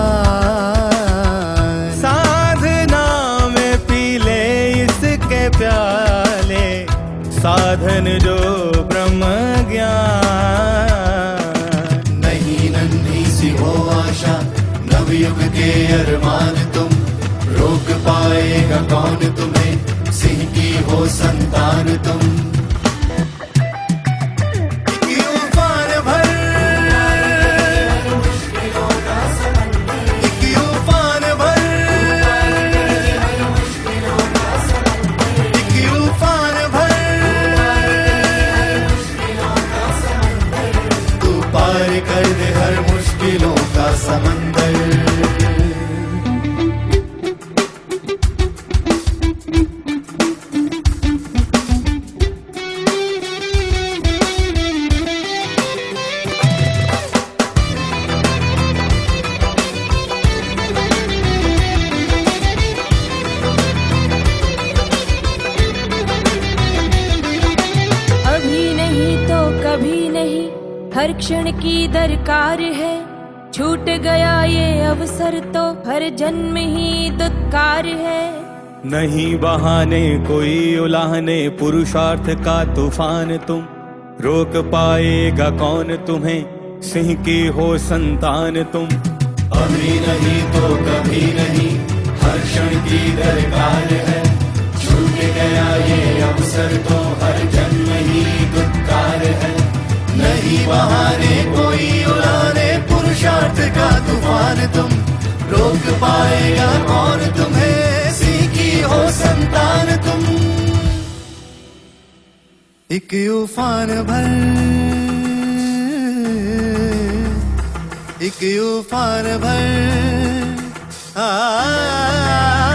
कौन तुम्हें सिंह की हो संतान तुम जन्म ही दुकार है नहीं बहाने कोई उलाहने पुरुषार्थ का तूफान तुम रोक पाएगा कौन तुम्हें सिंह की हो संतान तुम अभी नहीं तो कभी नहीं हर क्षण की दरकार है छूट गया ये अवसर तो हर जन्म ही दुकार है नहीं बहाने कोई उलाने पुरुषार्थ का तूफान तुम रोक पाएगा और तुम्हें सीखी हो संतान तुम एक उफान भर एक उफान भर आ, आ, आ, आ, आ, आ, आ, आ, आ